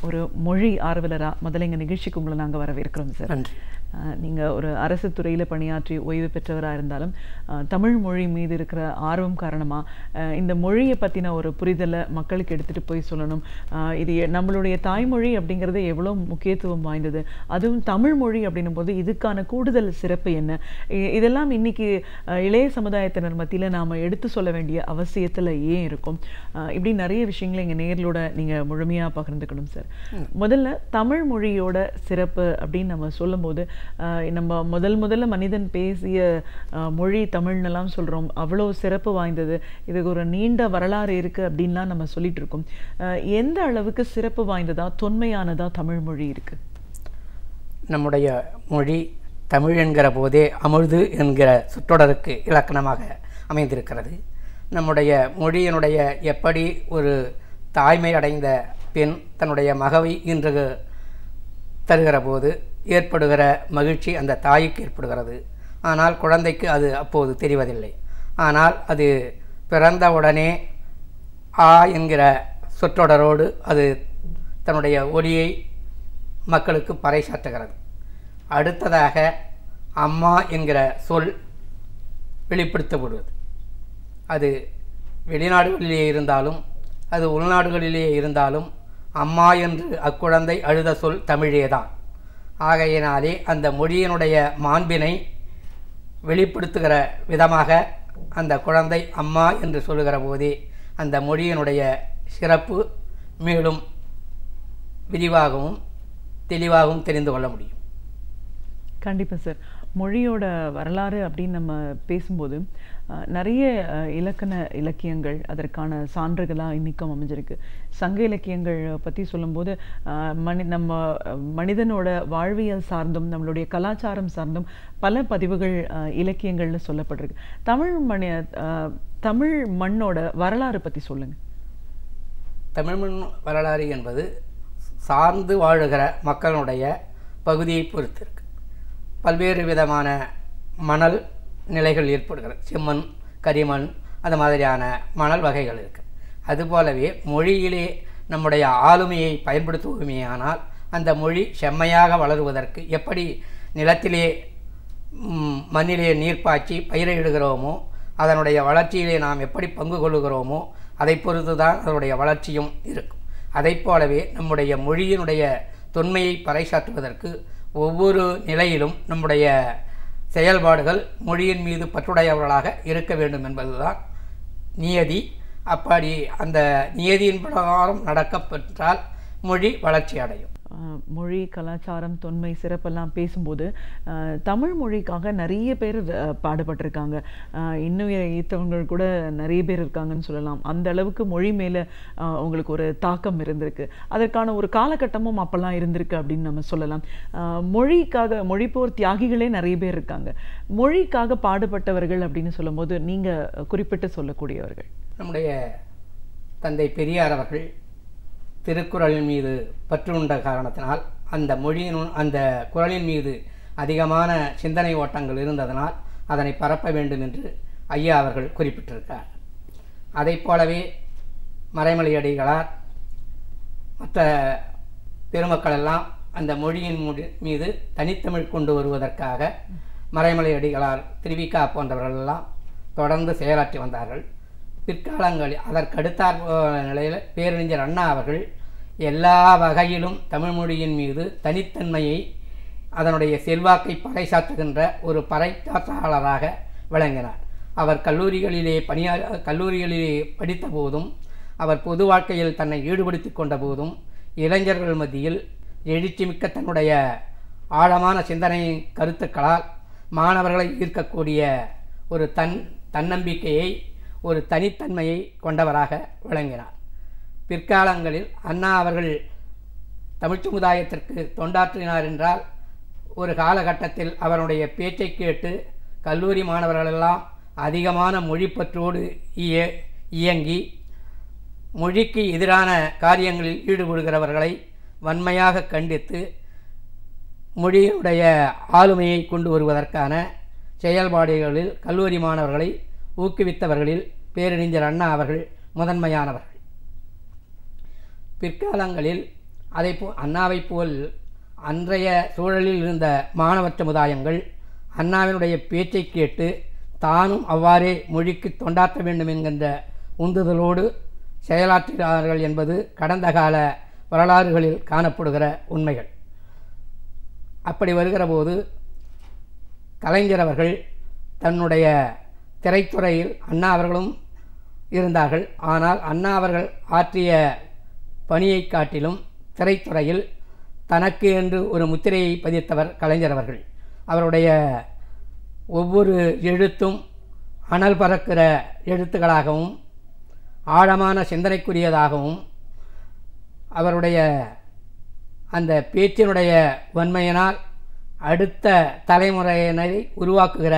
ஒரு மொழி ஆர்வலராக முதல்ல எங்கள் நிகழ்ச்சிக்கு உங்களை நாங்கள் வரவேற்கிறோம் சார் நன்றி நீங்கள் ஒரு அரசு துறையில் பணியாற்றி ஓய்வு பெற்றவராக இருந்தாலும் தமிழ் மொழி மீது இருக்கிற ஆர்வம் காரணமாக இந்த மொழியை பற்றின ஒரு புரிதலை மக்களுக்கு எடுத்துகிட்டு போய் சொல்லணும் இது நம்மளுடைய தாய்மொழி அப்படிங்கிறது எவ்வளோ முக்கியத்துவம் வாய்ந்தது அதுவும் தமிழ் மொழி அப்படின்னும் போது இதுக்கான கூடுதல் சிறப்பு என்ன இதெல்லாம் இன்றைக்கி இளைய சமுதாயத்தினர் மத்தியில் நாம் எடுத்து சொல்ல வேண்டிய அவசியத்தில் ஏன் இருக்கும் இப்படி நிறைய விஷயங்களை இங்கே நேரிலோட நீங்கள் முழுமையாக பகிர்ந்துக்கணும் சார் முதல்ல தமிழ் மொழியோட சிறப்பு அப்படின்னு நம்ம சொல்லும்போது நம்ம முதல் முதல்ல மனிதன் பேசிய மொழி தமிழ்னெல்லாம் சொல்கிறோம் அவ்வளோ சிறப்பு வாய்ந்தது இதுக்கு ஒரு நீண்ட வரலாறு இருக்குது அப்படின்லாம் நம்ம சொல்லிட்டு இருக்கோம் எந்த அளவுக்கு சிறப்பு வாய்ந்ததா தொன்மையானதா தமிழ் மொழி இருக்குது நம்முடைய மொழி தமிழ் என்கிற போதே அமிழ்து என்கிற சுற்றொடருக்கு இலக்கணமாக அமைந்திருக்கிறது நம்முடைய மொழியினுடைய எப்படி ஒரு தாய்மை அடைந்த பெண் தன்னுடைய மகவை இன்று தருகிற போது ஏற்படுகிற மகிழ்ச்சி அந்த தாய்க்கு ஏற்படுகிறது ஆனால் குழந்தைக்கு அது அப்போது தெரிவதில்லை ஆனால் அது பிறந்தவுடனே ஆ என்கிற சொற்றொடரோடு அது தன்னுடைய ஒலியை மக்களுக்கு பறைசாற்றுகிறது அடுத்ததாக அம்மா என்கிற சொல் வெளிப்படுத்தப்படுவது அது வெளிநாடுகளிலே இருந்தாலும் அது உள்நாடுகளிலே இருந்தாலும் அம்மா என்று அக்குழந்தை அழுத சொல் தமிழே தான் ஆகையினாலே அந்த மொழியினுடைய மாண்பினை வெளிப்படுத்துகிற விதமாக அந்த குழந்தை அம்மா என்று சொல்லுகிற போதே அந்த மொழியினுடைய சிறப்பு மேலும் விரிவாகவும் தெளிவாகவும் தெரிந்து கொள்ள முடியும் கண்டிப்பாக சார் மொழியோட வரலாறு அப்படின்னு நம்ம பேசும்போது நிறைய இலக்கண இலக்கியங்கள் அதற்கான சான்றுகளாக இன்றைக்கும் அமைஞ்சிருக்கு சங்க இலக்கியங்கள் பற்றி சொல்லும்போது மனி நம்ம மனிதனோட வாழ்வியல் சார்ந்தும் நம்மளுடைய கலாச்சாரம் சார்ந்தும் பல பதிவுகள் இலக்கியங்கள்னு சொல்லப்பட்டிருக்கு தமிழ் மணி தமிழ் மண்ணோட வரலாறு பற்றி சொல்லுங்கள் தமிழ் மண் வரலாறு என்பது சார்ந்து வாழுகிற மக்களுடைய பகுதியை பொறுத்திருக்கு பல்வேறு விதமான மணல் நிலைகள் ஏற்படுகிறது செம்மண் கரிமண் அந்த மாதிரியான மணல் வகைகள் இருக்குது அதுபோலவே மொழியிலே நம்முடைய ஆளுமையை பயன்படுத்துவோமேயானால் அந்த மொழி செம்மையாக வளருவதற்கு எப்படி நிலத்திலே மண்ணிலே நீர் பாய்ச்சி பயிரிடுகிறோமோ அதனுடைய வளர்ச்சியிலே நாம் எப்படி பங்கு கொள்ளுகிறோமோ அதை பொறுத்து தான் அதனுடைய வளர்ச்சியும் இருக்கும் அதை போலவே நம்முடைய மொழியினுடைய தொன்மையை பறைசாற்றுவதற்கு ஒவ்வொரு நிலையிலும் நம்முடைய செயல்பாடுகள் மொழியின் மீது பற்றுடையவர்களாக இருக்க வேண்டும் என்பதுதான் நியதி அப்படி அந்த நியதியின் பிரகாரம் நடக்கப்பெற்றால் மொழி வளர்ச்சி அடையும் மொழி கலாச்சாரம் தொன்மை சிறப்பெல்லாம் பேசும்போது தமிழ் மொழிக்காக நிறைய பேர் பாடுபட்டிருக்காங்க இன்னும் ஈத்தவங்கள் கூட நிறைய பேர் இருக்காங்கன்னு சொல்லலாம் அந்த அளவுக்கு மொழி மேலே உங்களுக்கு ஒரு தாக்கம் இருந்திருக்கு அதற்கான ஒரு காலகட்டமும் அப்போல்லாம் இருந்திருக்கு அப்படின்னு நம்ம சொல்லலாம் மொழிக்காக மொழிப்போர் தியாகிகளே நிறைய பேர் இருக்காங்க மொழிக்காக பாடுபட்டவர்கள் அப்படின்னு சொல்லும்போது நீங்கள் குறிப்பிட்டு சொல்லக்கூடியவர்கள் நம்முடைய தந்தை பெரியார் அவர்கள் திருக்குறளின் மீது பற்று உண்ட காரணத்தினால் அந்த மொழியின் அந்த குரலின் மீது அதிகமான சிந்தனை ஓட்டங்கள் இருந்ததனால் அதனை பரப்ப வேண்டும் என்று ஐயா அவர்கள் குறிப்பிட்டிருக்கார் அதை போலவே மறைமலையடிகளார் மற்ற பெருமக்களெல்லாம் அந்த மொழியின் மீது தனித்தமிழ் கொண்டு வருவதற்காக மறைமலையடிகளார் திருவிக்கா போன்றவர்களெல்லாம் தொடர்ந்து செயலாற்றி வந்தார்கள் பிற்காலங்களில் அதற்கடுத்தார் நிலையில் பேரறிஞர் அண்ணா அவர்கள் எல்லா வகையிலும் தமிழ்மொழியின் மீது தனித்தன்மையை அதனுடைய செல்வாக்கை பறைசாற்றுகின்ற ஒரு பறைசாற்றாளராக விளங்கினார் அவர் கல்லூரிகளிலே பணியா கல்லூரிகளிலே படித்த போதும் அவர் பொது வாழ்க்கையில் தன்னை ஈடுபடுத்தி கொண்ட போதும் இளைஞர்கள் மத்தியில் மிக்க தன்னுடைய ஆழமான சிந்தனை கருத்துக்களால் மாணவர்களை ஈர்க்கக்கூடிய ஒரு தன் தன்னம்பிக்கையை ஒரு தனித்தன்மையை கொண்டவராக விளங்கினார் பிற்காலங்களில் அண்ணா அவர்கள் தமிழ் சமுதாயத்திற்கு தொண்டாற்றினார் என்றால் ஒரு காலகட்டத்தில் அவருடைய பேச்சை கேட்டு கல்லூரி மாணவர்களெல்லாம் அதிகமான மொழிப்பற்றோடு இய இயங்கி மொழிக்கு எதிரான காரியங்களில் ஈடுபடுகிறவர்களை வன்மையாக கண்டித்து மொழியுடைய ஆளுமையை கொண்டு வருவதற்கான செயல்பாடுகளில் கல்லூரி மாணவர்களை ஊக்குவித்தவர்களில் பேரறிஞர் அண்ணா அவர்கள் முதன்மையானவர்கள் பிற்காலங்களில் அதை போ அண்ணாவைப் போல் அன்றைய சூழலில் இருந்த மாணவ சமுதாயங்கள் அண்ணாவினுடைய பேச்சை கேட்டு தானும் அவ்வாறே மொழிக்கு தொண்டாற்ற வேண்டும் என்கின்ற உந்துதலோடு செயலாற்றுகிறார்கள் என்பது கடந்த கால வரலாறுகளில் காணப்படுகிற உண்மைகள் அப்படி வருகிற போது கலைஞர் அவர்கள் தன்னுடைய திரைத்துறையில் அண்ணா அவர்களும் இருந்தார்கள் ஆனால் அண்ணா அவர்கள் ஆற்றிய பணியை காட்டிலும் திரைத்துறையில் தனக்கு என்று ஒரு முத்திரையை பதித்தவர் கலைஞர் அவர்கள் அவருடைய ஒவ்வொரு எழுத்தும் அனல் பறக்கிற எழுத்துக்களாகவும் ஆழமான சிந்தனைக்குரியதாகவும் அவருடைய அந்த பேச்சினுடைய வன்மையினால் அடுத்த தலைமுறையினரை உருவாக்குகிற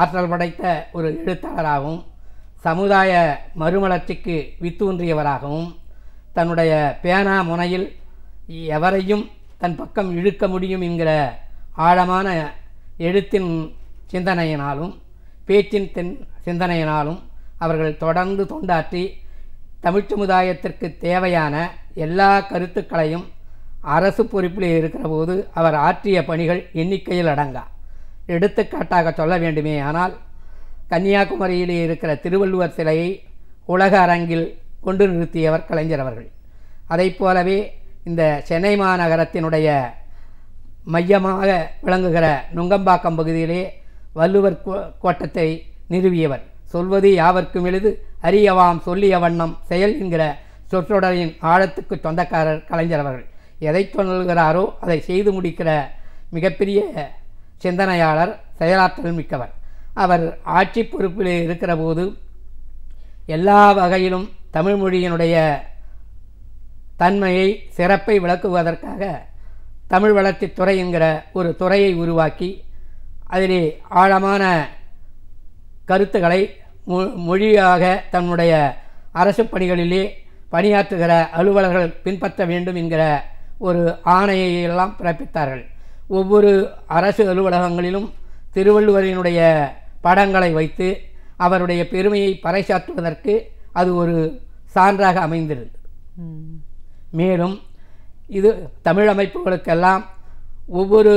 ஆற்றல் படைத்த ஒரு எழுத்தாளராகவும் சமுதாய மறுமலர்ச்சிக்கு வித்தூன்றியவராகவும் தன்னுடைய பேனா முனையில் எவரையும் தன் பக்கம் இழுக்க முடியும் என்கிற ஆழமான எழுத்தின் சிந்தனையினாலும் பேச்சின் தென் சிந்தனையினாலும் அவர்கள் தொடர்ந்து தொண்டாற்றி தமிழ் சமுதாயத்திற்கு தேவையான எல்லா கருத்துக்களையும் அரசு பொறுப்பில் இருக்கிற போது அவர் ஆற்றிய பணிகள் எண்ணிக்கையில் அடங்கா எடுத்துக்காட்டாக சொல்ல வேண்டுமே ஆனால் கன்னியாகுமரியிலே இருக்கிற திருவள்ளுவர் சிலையை உலக அரங்கில் கொண்டு நிறுத்தியவர் கலைஞர் அவர்கள் அதை போலவே இந்த சென்னை மாநகரத்தினுடைய மையமாக விளங்குகிற நுங்கம்பாக்கம் பகுதியிலே வள்ளுவர் கோட்டத்தை நிறுவியவர் சொல்வது யாவர்க்கும் எளிது அறியவாம் சொல்லிய வண்ணம் செயல் என்கிற சொற்றொடரின் ஆழத்துக்கு சொந்தக்காரர் கலைஞர் அவர்கள் எதை சொல்கிறாரோ அதை செய்து முடிக்கிற மிகப்பெரிய சிந்தனையாளர் செயலாற்றல் மிக்கவர் அவர் ஆட்சி பொறுப்பில் இருக்கிற போது எல்லா வகையிலும் தமிழ்மொழியினுடைய தன்மையை சிறப்பை விளக்குவதற்காக தமிழ் வளர்ச்சித்துறை என்கிற ஒரு துறையை உருவாக்கி அதிலே ஆழமான கருத்துக்களை மொழியாக தன்னுடைய அரசு பணிகளிலே பணியாற்றுகிற அலுவலர்கள் பின்பற்ற வேண்டும் என்கிற ஒரு ஆணையை எல்லாம் பிறப்பித்தார்கள் ஒவ்வொரு அரசு அலுவலகங்களிலும் திருவள்ளுவரினுடைய படங்களை வைத்து அவருடைய பெருமையை பறைசாற்றுவதற்கு அது ஒரு சான்றாக அமைந்திருந்தது மேலும் இது தமிழ் அமைப்புகளுக்கெல்லாம் ஒவ்வொரு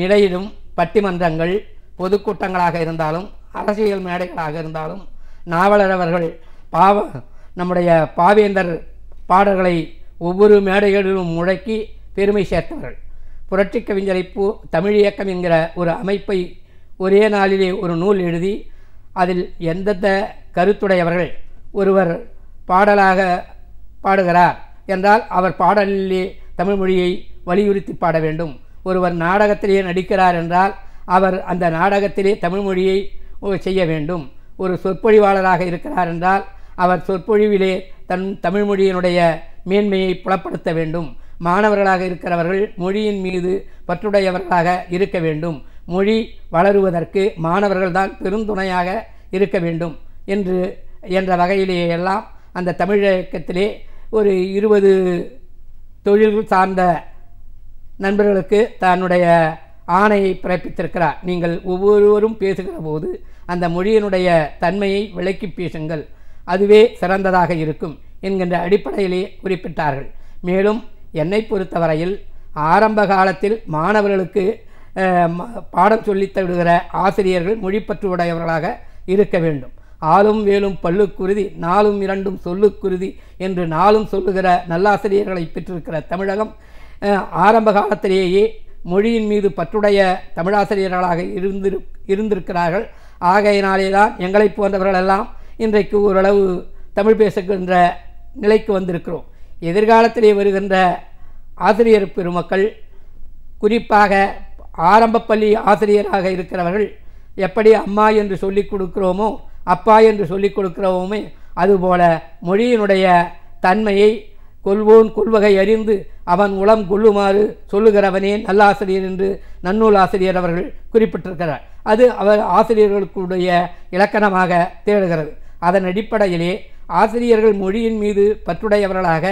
நிலையிலும் பட்டிமன்றங்கள் பொதுக்கூட்டங்களாக இருந்தாலும் அரசியல் மேடைகளாக இருந்தாலும் நாவலர் அவர்கள் பாவ நம்முடைய பாவேந்தர் பாடல்களை ஒவ்வொரு மேடைகளிலும் முழக்கி பெருமை சேர்த்தவர்கள் புரட்சி கவிஞரை பூ தமிழ் இயக்கம் என்கிற ஒரு அமைப்பை ஒரே நாளிலே ஒரு நூல் எழுதி அதில் எந்தெந்த கருத்துடையவர்கள் ஒருவர் பாடலாக பாடுகிறார் என்றால் அவர் பாடலிலே தமிழ் மொழியை வலியுறுத்தி பாட வேண்டும் ஒருவர் நாடகத்திலேயே நடிக்கிறார் என்றால் அவர் அந்த நாடகத்திலே தமிழ் மொழியை செய்ய வேண்டும் ஒரு சொற்பொழிவாளராக இருக்கிறார் என்றால் அவர் சொற்பொழிவிலே தன் தமிழ் மொழியினுடைய மேன்மையை புலப்படுத்த வேண்டும் மாணவர்களாக இருக்கிறவர்கள் மொழியின் மீது பற்றுடையவர்களாக இருக்க வேண்டும் மொழி வளருவதற்கு மாணவர்கள்தான் பெருந்துணையாக இருக்க வேண்டும் என்று என்ற வகையிலேயே எல்லாம் அந்த தமிழகத்திலே ஒரு இருபது தொழில் சார்ந்த நண்பர்களுக்கு தன்னுடைய ஆணையை பிறப்பித்திருக்கிறார் நீங்கள் ஒவ்வொருவரும் பேசுகிற போது அந்த மொழியினுடைய தன்மையை விளக்கி பேசுங்கள் அதுவே சிறந்ததாக இருக்கும் என்கின்ற அடிப்படையிலே குறிப்பிட்டார்கள் மேலும் என்னை பொறுத்தவரையில் ஆரம்ப காலத்தில் மாணவர்களுக்கு பாடம் சொல்லித்தவிடுகிற ஆசிரியர்கள் மொழிப்பற்று உடையவர்களாக இருக்க வேண்டும் ஆளும் வேலும் பல்லுக்குருதி நாளும் இரண்டும் சொல்லுக்குருதி என்று நாளும் சொல்லுகிற நல்லாசிரியர்களை பெற்றிருக்கிற தமிழகம் ஆரம்ப காலத்திலேயே மொழியின் மீது பற்றுடைய தமிழாசிரியர்களாக இருந்திரு இருந்திருக்கிறார்கள் ஆகையினாலே தான் எங்களை போன்றவர்களெல்லாம் இன்றைக்கு ஓரளவு தமிழ் பேசுகின்ற நிலைக்கு வந்திருக்கிறோம் எதிர்காலத்திலே வருகின்ற ஆசிரியர் பெருமக்கள் குறிப்பாக ஆரம்பப்பள்ளி ஆசிரியராக இருக்கிறவர்கள் எப்படி அம்மா என்று சொல்லிக் கொடுக்கிறோமோ அப்பா என்று சொல்லிக் கொடுக்கிறோமே அதுபோல மொழியினுடைய தன்மையை கொள்வோன் கொள்வகை அறிந்து அவன் உளம் கொள்ளுமாறு சொல்லுகிறவனே நல்லாசிரியர் என்று நன்னூல் ஆசிரியர் அவர்கள் குறிப்பிட்டிருக்கிறார் அது அவர் ஆசிரியர்களுக்குடைய இலக்கணமாக தேடுகிறது அதன் அடிப்படையிலே ஆசிரியர்கள் மொழியின் மீது பற்றுடையவர்களாக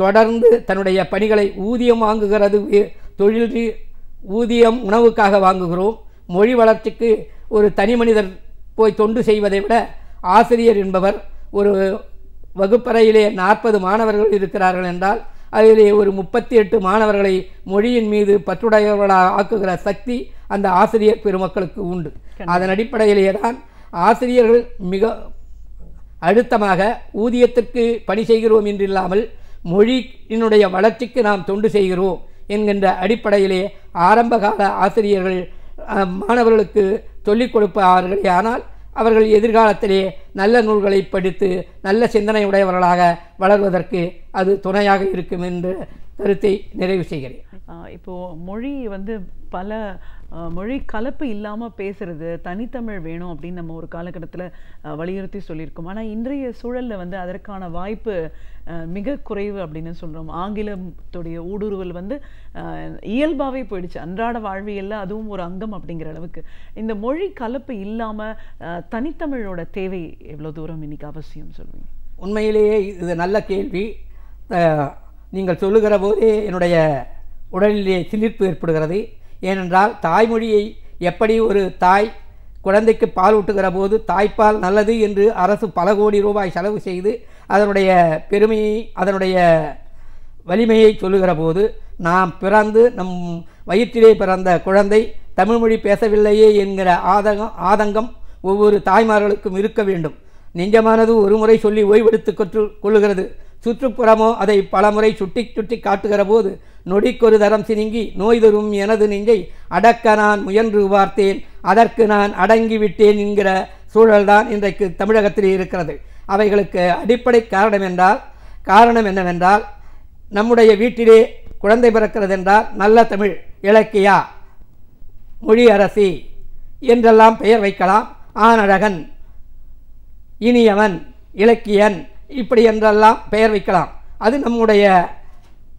தொடர்ந்து தன்னுடைய பணிகளை ஊதியம் வாங்குகிறது தொழில் ஊதியம் உணவுக்காக வாங்குகிறோம் மொழி வளர்ச்சிக்கு ஒரு தனி மனிதர் போய் தொண்டு செய்வதை விட ஆசிரியர் என்பவர் ஒரு வகுப்பறையிலே நாற்பது மாணவர்கள் இருக்கிறார்கள் என்றால் அதிலே ஒரு முப்பத்தி எட்டு மாணவர்களை மொழியின் மீது பற்றுடையவர்களாக ஆக்குகிற சக்தி அந்த ஆசிரியர் பெருமக்களுக்கு உண்டு அதன் அடிப்படையிலேயே தான் ஆசிரியர்கள் மிக அடுத்தமாக ஊதியத்திற்கு பணி செய்கிறோம் என்றில்லாமல் மொழியினுடைய வளர்ச்சிக்கு நாம் தொண்டு செய்கிறோம் என்கின்ற அடிப்படையிலே ஆரம்பகால ஆசிரியர்கள் மாணவர்களுக்கு சொல்லிக் கொடுப்பார்களே ஆனால் அவர்கள் எதிர்காலத்திலே நல்ல நூல்களை படித்து நல்ல சிந்தனை உடையவர்களாக வளர்வதற்கு அது துணையாக இருக்கும் என்ற கருத்தை நிறைவு செய்கிறேன் இப்போது மொழி வந்து பல மொழி கலப்பு இல்லாமல் பேசுகிறது தனித்தமிழ் வேணும் அப்படின்னு நம்ம ஒரு காலகட்டத்தில் வலியுறுத்தி சொல்லியிருக்கோம் ஆனால் இன்றைய சூழலில் வந்து அதற்கான வாய்ப்பு மிக குறைவு அப்படின்னு சொல்கிறோம் ஆங்கிலத்துடைய ஊடுருவல் வந்து இயல்பாகவே போயிடுச்சு அன்றாட வாழ்வியலில் அதுவும் ஒரு அங்கம் அப்படிங்கிற அளவுக்கு இந்த மொழி கலப்பு இல்லாமல் தனித்தமிழோட தேவை எவ்வளோ தூரம் இன்றைக்கி அவசியம் சொல்லுவீங்க உண்மையிலேயே இது நல்ல கேள்வி நீங்கள் சொல்லுகிற போதே என்னுடைய உடலிலே சிலிர்ப்பு ஏற்படுகிறது ஏனென்றால் தாய்மொழியை எப்படி ஒரு தாய் குழந்தைக்கு பால் ஊட்டுகிற போது தாய்ப்பால் நல்லது என்று அரசு பல கோடி ரூபாய் செலவு செய்து அதனுடைய பெருமையை அதனுடைய வலிமையை சொல்லுகிற போது நாம் பிறந்து நம் வயிற்றிலே பிறந்த குழந்தை தமிழ்மொழி பேசவில்லையே என்கிற ஆதங்கம் ஆதங்கம் ஒவ்வொரு தாய்மார்களுக்கும் இருக்க வேண்டும் நெஞ்சமானது ஒரு முறை சொல்லி ஓய்வெடுத்து கொற்று கொள்ளுகிறது சுற்றுப்புறமோ அதை பலமுறை சுட்டி சுட்டி காட்டுகிற போது நொடிக்கொரு தரம் நோய் நோய்தொரும் எனது நெஞ்சை அடக்க நான் முயன்று பார்த்தேன் அதற்கு நான் அடங்கிவிட்டேன் என்கிற சூழல்தான் இன்றைக்கு தமிழகத்தில் இருக்கிறது அவைகளுக்கு அடிப்படை காரணம் என்றால் காரணம் என்னவென்றால் நம்முடைய வீட்டிலே குழந்தை பிறக்கிறது என்றால் நல்ல தமிழ் இலக்கியா மொழி அரசி என்றெல்லாம் பெயர் வைக்கலாம் ஆனழகன் இனியவன் இலக்கியன் இப்படி என்றெல்லாம் பெயர் வைக்கலாம் அது நம்முடைய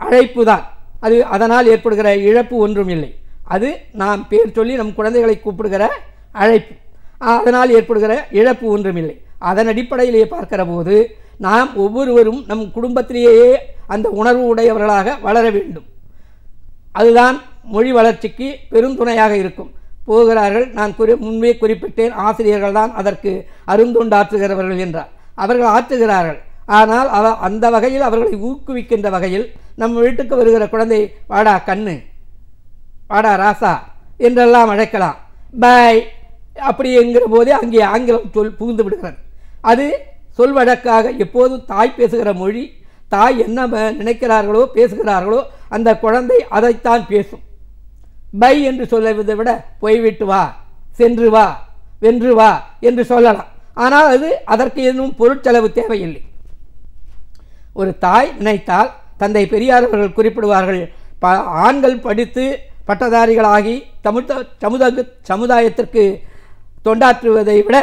அழைப்பு தான் அது அதனால் ஏற்படுகிற இழப்பு ஒன்றும் இல்லை அது நாம் பேர் சொல்லி நம் குழந்தைகளை கூப்பிடுகிற அழைப்பு அதனால் ஏற்படுகிற இழப்பு ஒன்றும் இல்லை அதன் அடிப்படையிலேயே பார்க்கிற போது நாம் ஒவ்வொருவரும் நம் குடும்பத்திலேயே அந்த உணர்வு உடையவர்களாக வளர வேண்டும் அதுதான் மொழி வளர்ச்சிக்கு பெருந்துணையாக இருக்கும் போகிறார்கள் நான் குறி முன்பே குறிப்பிட்டேன் ஆசிரியர்கள் தான் அதற்கு அருந்தொண்டாற்றுகிறவர்கள் என்றார் அவர்கள் ஆற்றுகிறார்கள் ஆனால் அவ அந்த வகையில் அவர்களை ஊக்குவிக்கின்ற வகையில் நம்ம வீட்டுக்கு வருகிற குழந்தை வாடா கண்ணு வாடா ராசா என்றெல்லாம் அழைக்கலாம் பாய் என்கிற போதே அங்கே ஆங்கிலம் சொல் புகுந்து விடுகிறது அது சொல்வழக்காக எப்போதும் தாய் பேசுகிற மொழி தாய் என்ன நினைக்கிறார்களோ பேசுகிறார்களோ அந்த குழந்தை அதைத்தான் பேசும் பை என்று சொல்லுவதை விட போய்விட்டு வா சென்று வா வென்று வா என்று சொல்லலாம் ஆனால் அது அதற்கு எதுவும் பொருட்செலவு தேவையில்லை ஒரு தாய் நினைத்தால் தந்தை பெரியார் அவர்கள் குறிப்பிடுவார்கள் ப ஆண்கள் படித்து பட்டதாரிகளாகி தமிழ் சமுதாக சமுதாயத்திற்கு தொண்டாற்றுவதை விட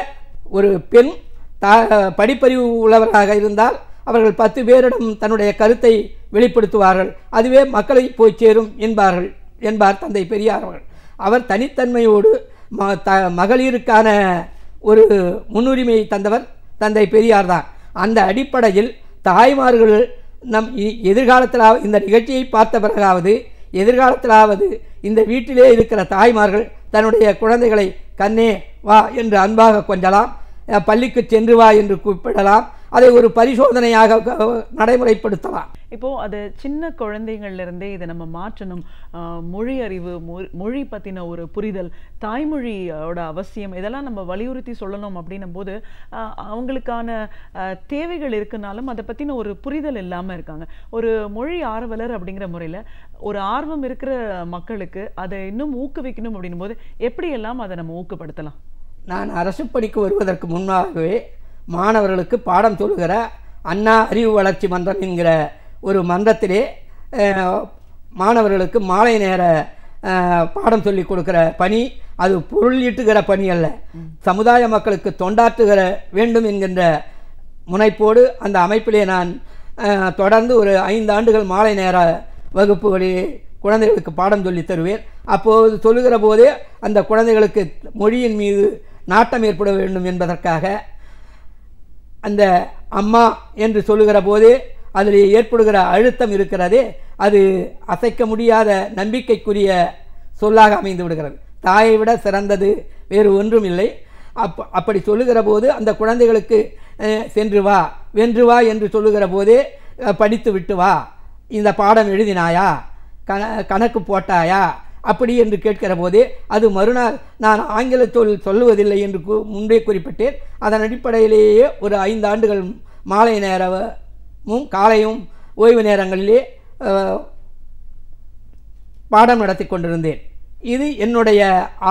ஒரு பெண் தா படிப்பறிவு உள்ளவராக இருந்தால் அவர்கள் பத்து பேரிடம் தன்னுடைய கருத்தை வெளிப்படுத்துவார்கள் அதுவே மக்களை போய் சேரும் என்பார்கள் என்பார் தந்தை பெரியார் அவர் தனித்தன்மையோடு ம த மகளிருக்கான ஒரு முன்னுரிமையை தந்தவர் தந்தை பெரியார் தான் அந்த அடிப்படையில் தாய்மார்கள் நம் எதிர்காலத்தில் இந்த நிகழ்ச்சியை பார்த்த பிறகாவது எதிர்காலத்திலாவது இந்த வீட்டிலே இருக்கிற தாய்மார்கள் தன்னுடைய குழந்தைகளை கண்ணே வா என்று அன்பாக கொஞ்சலாம் பள்ளிக்கு சென்று வா என்று கூப்பிடலாம் அதை ஒரு பரிசோதனையாக நடைமுறைப்படுத்தலாம் இப்போ அது சின்ன குழந்தைங்கள்லேருந்தே இதை நம்ம மாற்றணும் மொழி அறிவு மொழி பற்றின ஒரு புரிதல் தாய்மொழியோட அவசியம் இதெல்லாம் நம்ம வலியுறுத்தி சொல்லணும் அப்படின்னும் போது அவங்களுக்கான தேவைகள் இருக்குனாலும் அதை பற்றின ஒரு புரிதல் இல்லாமல் இருக்காங்க ஒரு மொழி ஆர்வலர் அப்படிங்கிற முறையில் ஒரு ஆர்வம் இருக்கிற மக்களுக்கு அதை இன்னும் ஊக்குவிக்கணும் அப்படின்னும் போது எப்படியெல்லாம் அதை நம்ம ஊக்கப்படுத்தலாம் நான் அரசு பணிக்கு வருவதற்கு முன்னாகவே மாணவர்களுக்கு பாடம் சொல்லுகிற அண்ணா அறிவு வளர்ச்சி மன்றம் என்கிற ஒரு மன்றத்திலே மாணவர்களுக்கு மாலை நேர பாடம் சொல்லி கொடுக்குற பணி அது பொருள் ஈட்டுகிற பணி அல்ல சமுதாய மக்களுக்கு தொண்டாற்றுகிற வேண்டும் என்கின்ற முனைப்போடு அந்த அமைப்பிலே நான் தொடர்ந்து ஒரு ஐந்து ஆண்டுகள் மாலை நேர வகுப்புகளில் குழந்தைகளுக்கு பாடம் சொல்லி தருவேன் அப்போது சொல்லுகிற போதே அந்த குழந்தைகளுக்கு மொழியின் மீது நாட்டம் ஏற்பட வேண்டும் என்பதற்காக அந்த அம்மா என்று சொல்லுகிற போது அதில் ஏற்படுகிற அழுத்தம் இருக்கிறது அது அசைக்க முடியாத நம்பிக்கைக்குரிய சொல்லாக அமைந்து விடுகிறது தாயை விட சிறந்தது வேறு ஒன்றும் இல்லை அப் அப்படி சொல்லுகிற போது அந்த குழந்தைகளுக்கு சென்று வா வென்று வா என்று சொல்லுகிற போது படித்து விட்டு வா இந்த பாடம் எழுதினாயா கண கணக்கு போட்டாயா அப்படி என்று கேட்கிற போதே அது மறுநாள் நான் ஆங்கிலத்தோல் சொல்லுவதில்லை என்று முன்பே குறிப்பிட்டேன் அதன் அடிப்படையிலேயே ஒரு ஐந்து ஆண்டுகள் மாலை நேரமும் காலையும் ஓய்வு நேரங்களிலே பாடம் நடத்தி கொண்டிருந்தேன் இது என்னுடைய